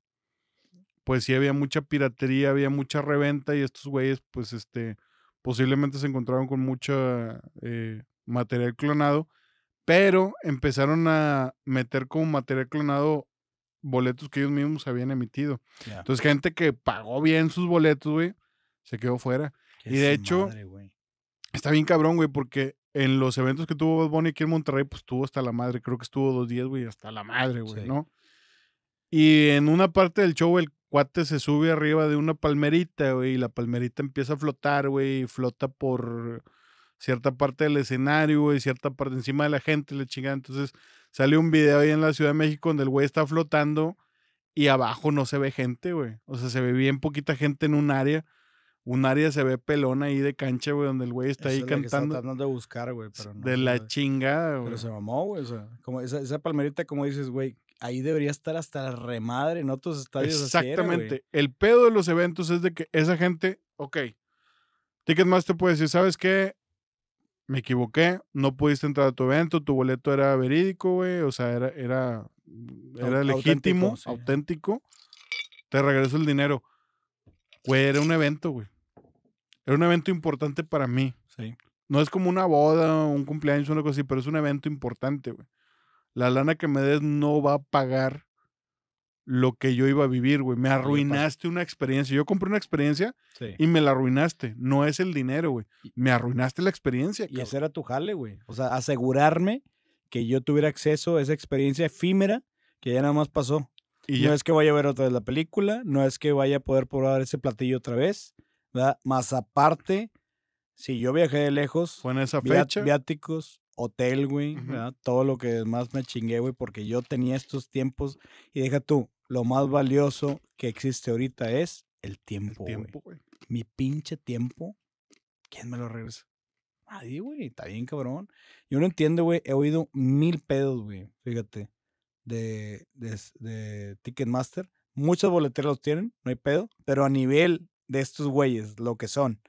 pues sí había mucha piratería, había mucha reventa y estos güeyes, pues este, posiblemente se encontraron con mucha eh, material clonado, pero empezaron a meter como material clonado boletos que ellos mismos habían emitido. Entonces, gente que pagó bien sus boletos, güey, se quedó fuera. y de hecho, está bien cabrón, güey, porque en los eventos que tuvo Bad Bunny aquí en Monterrey, pues tuvo hasta la madre. Creo que estuvo dos días, güey, hasta la madre, güey, ¿no? Y en una parte del show, el guate se sube arriba de una palmerita, güey, y la palmerita empieza a flotar, güey, y flota por cierta parte del escenario, güey, cierta parte encima de la gente, le chinga, Entonces sale un video ahí en la Ciudad de México donde el güey está flotando y abajo no se ve gente, güey. O sea, se ve bien poquita gente en un área. Un área se ve pelona ahí de cancha, güey, donde el güey está ahí cantando. tratando de buscar, güey, pero no, De la chinga. güey. Pero se mamó, güey. O sea, como esa, esa palmerita, como dices, güey, ahí debería estar hasta la remadre en otros estadios. Exactamente. el pedo de los eventos es de que esa gente, ok, Ticketmaster puede decir, ¿sabes qué? Me equivoqué, no pudiste entrar a tu evento, tu boleto era verídico, güey, o sea, era, era, era legítimo, auténtico, te regreso el dinero. Güey, era un evento, güey. Era un evento importante para mí. Sí. No es como una boda, un cumpleaños, una cosa así, pero es un evento importante, güey la lana que me des no va a pagar lo que yo iba a vivir, güey. Me arruinaste una experiencia. Yo compré una experiencia y me la arruinaste. No es el dinero, güey. Me arruinaste la experiencia. Y ese era tu jale, güey. O sea, asegurarme que yo tuviera acceso a esa experiencia efímera que ya nada más pasó. no es que vaya a ver otra vez la película, no es que vaya a poder probar ese platillo otra vez, Más aparte, si yo viajé de lejos, Viáticos, hotel, güey, ¿verdad? Todo lo que más me chingué, güey, porque yo tenía estos tiempos y deja tú, lo más valioso que existe ahorita es el tiempo, güey. Mi pinche tiempo, ¿quién me lo regresa? Nadie, güey, está bien cabrón. Yo no entiendo, güey, he oído mil pedos, güey, fíjate, de, de, de Ticketmaster. Muchos boleteros los tienen, no hay pedo, pero a nivel de estos güeyes, lo que son.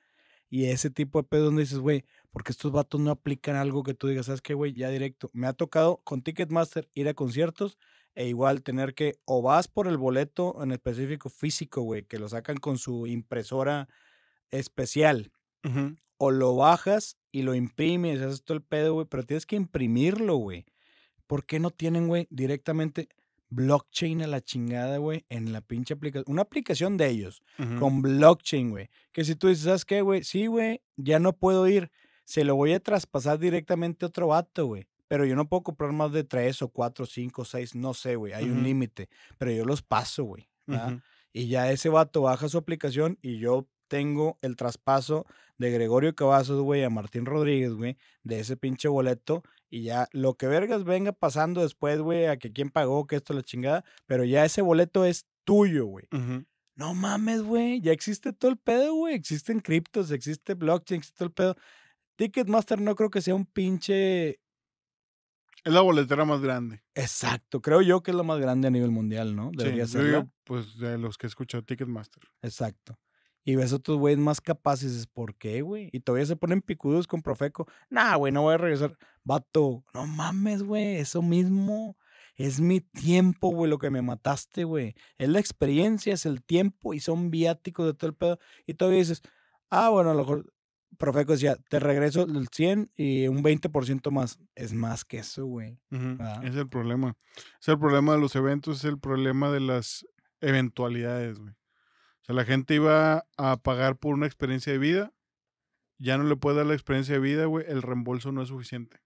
Y ese tipo de pedos donde dices, güey, porque estos vatos no aplican algo que tú digas, ¿sabes qué, güey? Ya directo. Me ha tocado con Ticketmaster ir a conciertos e igual tener que, o vas por el boleto en específico físico, güey, que lo sacan con su impresora especial, o lo bajas y lo imprimes, haces todo el pedo, güey, pero tienes que imprimirlo, güey. ¿Por qué no tienen, güey, directamente blockchain a la chingada, güey, en la pinche aplicación. Una aplicación de ellos, con blockchain, güey. Que si tú dices, ¿sabes qué, güey? Sí, güey, ya no puedo ir se lo voy a traspasar directamente a otro vato, güey. Pero yo no puedo comprar más de tres o cuatro, cinco, seis, no sé, güey. Hay un límite. Pero yo los paso, güey. ¿ah? Y ya ese vato baja su aplicación y yo tengo el traspaso de Gregorio Cavazos, güey, a Martín Rodríguez, güey, de ese pinche boleto. Y ya lo que vergas venga pasando después, güey, a que quién pagó, que esto la chingada. Pero ya ese boleto es tuyo, güey. No mames, güey. Ya existe todo el pedo, güey. Existen criptos, existe blockchain, existe todo el pedo. Ticketmaster no creo que sea un pinche. Es la boletera más grande. Exacto, creo yo que es la más grande a nivel mundial, ¿no? Debería sí, ser. pues de los que he escuchado Ticketmaster. Exacto. Y ves a otros güeyes más capaces, dices, ¿por qué, güey? Y todavía se ponen picudos con Profeco. Nah, güey, no voy a regresar. Vato, no mames, güey, eso mismo. Es mi tiempo, güey, lo que me mataste, güey. Es la experiencia, es el tiempo y son viáticos de todo el pedo. Y todavía dices, ah, bueno, a lo mejor Profeco decía, te regreso el 100 y un 20% más. Es más que eso, güey. Es el problema. Es el problema de los eventos, es el problema de las eventualidades, güey. O sea, la gente iba a pagar por una experiencia de vida, ya no le puede dar la experiencia de vida, güey, el reembolso no es suficiente.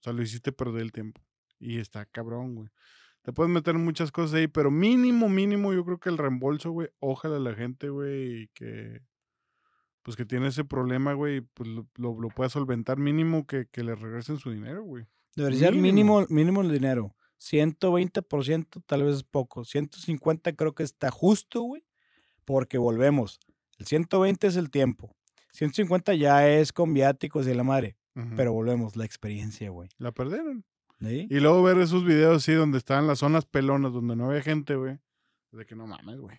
O sea, lo hiciste perder el tiempo. Y está cabrón, güey. Te puedes meter muchas cosas ahí, pero mínimo, mínimo, yo creo que el reembolso, güey, ojalá la gente, güey, que pues que tiene ese problema, güey, pues lo, pueda solventar mínimo que, le regresen su dinero, güey. Debería ser mínimo, mínimo el dinero. 120% tal vez es poco. 150 creo que está justo, güey. Porque volvemos. El 120 es el tiempo. 150 ya es con viáticos y la madre. Pero volvemos, la experiencia, güey. La perdieron. Y luego ver esos videos, así donde están las zonas pelonas, donde no había gente, güey. De que no mames, güey.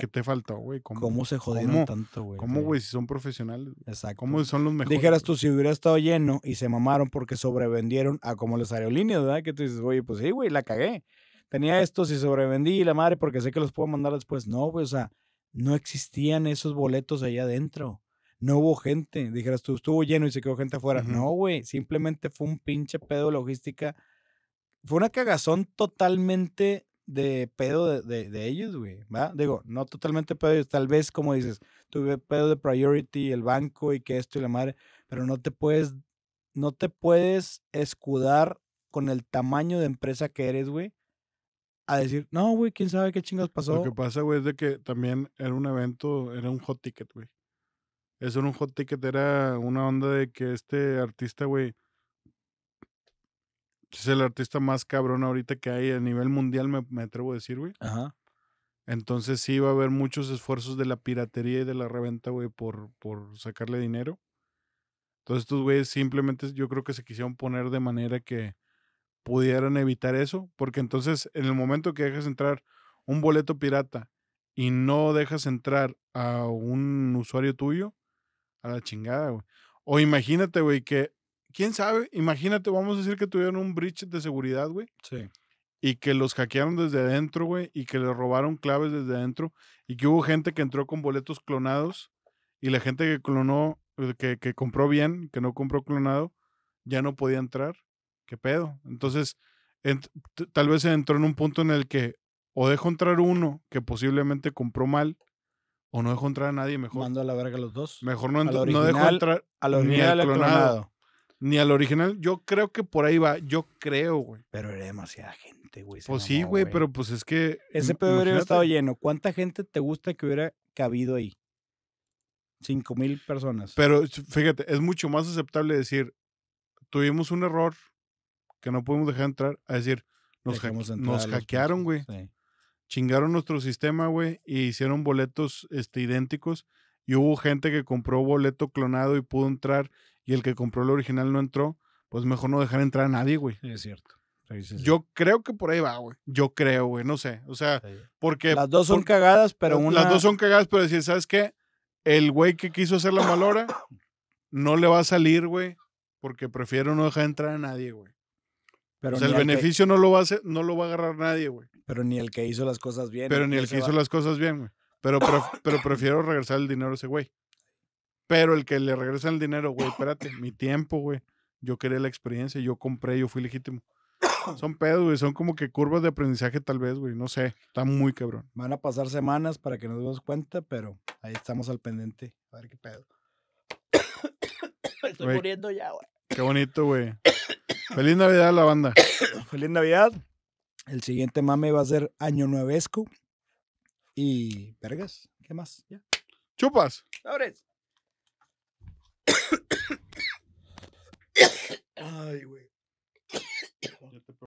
¿Qué, te faltó, güey? ¿Cómo, se jodieron tanto, güey? ¿Cómo, güey, si son profesionales? Exacto. ¿Cómo son los mejores? Dijeras tú, si hubiera estado lleno y se mamaron porque sobrevendieron a como las aerolíneas, ¿verdad? Que tú dices, oye, pues sí, güey, la cagué. Tenía esto, y sobrevendí, la madre, porque sé que los puedo mandar después. No, güey, o sea, no existían esos boletos allá adentro. No hubo gente. Dijeras tú, estuvo lleno y se quedó gente afuera. No, güey, simplemente fue un pinche pedo logística. Fue una cagazón totalmente de pedo de, ellos, güey, ¿va? Digo, no totalmente pedo tal vez como dices, tuve pedo de priority, el banco y que esto y la madre, pero no te puedes, no te puedes escudar con el tamaño de empresa que eres, güey, a decir, no, güey, quién sabe qué chingas pasó. Lo que pasa, güey, es de que también era un evento, era un hot ticket, güey. Eso era un hot ticket, era una onda de que este artista, güey, es el artista más cabrón ahorita que hay a nivel mundial, me, atrevo a decir, güey. Ajá. Entonces sí va a haber muchos esfuerzos de la piratería y de la reventa, güey, por, por sacarle dinero. Entonces estos güeyes simplemente yo creo que se quisieron poner de manera que pudieran evitar eso, porque entonces en el momento que dejas entrar un boleto pirata y no dejas entrar a un usuario tuyo, a la chingada, güey. O imagínate, güey, que quién sabe, imagínate, vamos a decir que tuvieron un bridge de seguridad, güey. Sí. Y que los hackearon desde adentro, güey, y que les robaron claves desde adentro, y que hubo gente que entró con boletos clonados, y la gente que clonó, eh, que, que compró bien, que no compró clonado, ya no podía entrar. ¿Qué pedo? Entonces, tal vez se entró en un punto en el que o dejo entrar uno que posiblemente compró mal, o no dejo entrar a nadie mejor. Mando a la verga los dos. Mejor no, no dejo entrar a los ni clonado ni al original. Yo creo que por ahí va. Yo creo, güey. Pero era demasiada gente, güey. Pues sí, güey, pero pues es que. Ese pedo hubiera estado lleno. ¿Cuánta gente te gusta que hubiera cabido ahí? Cinco mil personas. Pero fíjate, es mucho más aceptable decir, tuvimos un error que no podemos dejar entrar, a decir, nos, hackearon, güey. Chingaron nuestro sistema, güey, y hicieron boletos este, idénticos. Y hubo gente que compró boleto clonado y pudo entrar y el que compró el original no entró, pues mejor no dejar entrar a nadie, güey. es cierto. Yo creo que por ahí va, güey. Yo creo, güey. No sé. O sea, porque. Las dos son cagadas, pero una. Las dos son cagadas, pero si ¿sabes qué? El güey que quiso hacer la malora no le va a salir, güey, porque prefiero no dejar entrar a nadie, güey. Pero o el beneficio no, lo va a hacer, no lo va a agarrar nadie, güey. Pero ni el que hizo las cosas bien. Pero ni el que hizo ah". las cosas bien, güey. Pero, pero prefiero regresar el dinero a ese güey. Pero el que le regresa el dinero, güey, <coughs> espérate, mi tiempo, güey. Yo quería la experiencia, yo compré, yo fui legítimo. Son <coughs> pedos, güey, son como que curvas de aprendizaje tal vez, güey, no sé, está muy cabrón. Van a pasar semanas para que nos demos cuenta, pero ahí estamos al pendiente. A ver qué pedo. <coughs> estoy muriendo ya, güey. Qué bonito, güey. Feliz Navidad a la banda. Feliz Navidad. El siguiente mame va a ser Año Nuevesco. Y, vergas, ¿qué más? ¿Ya? Chupas. Abres. <coughs> Ay, güey.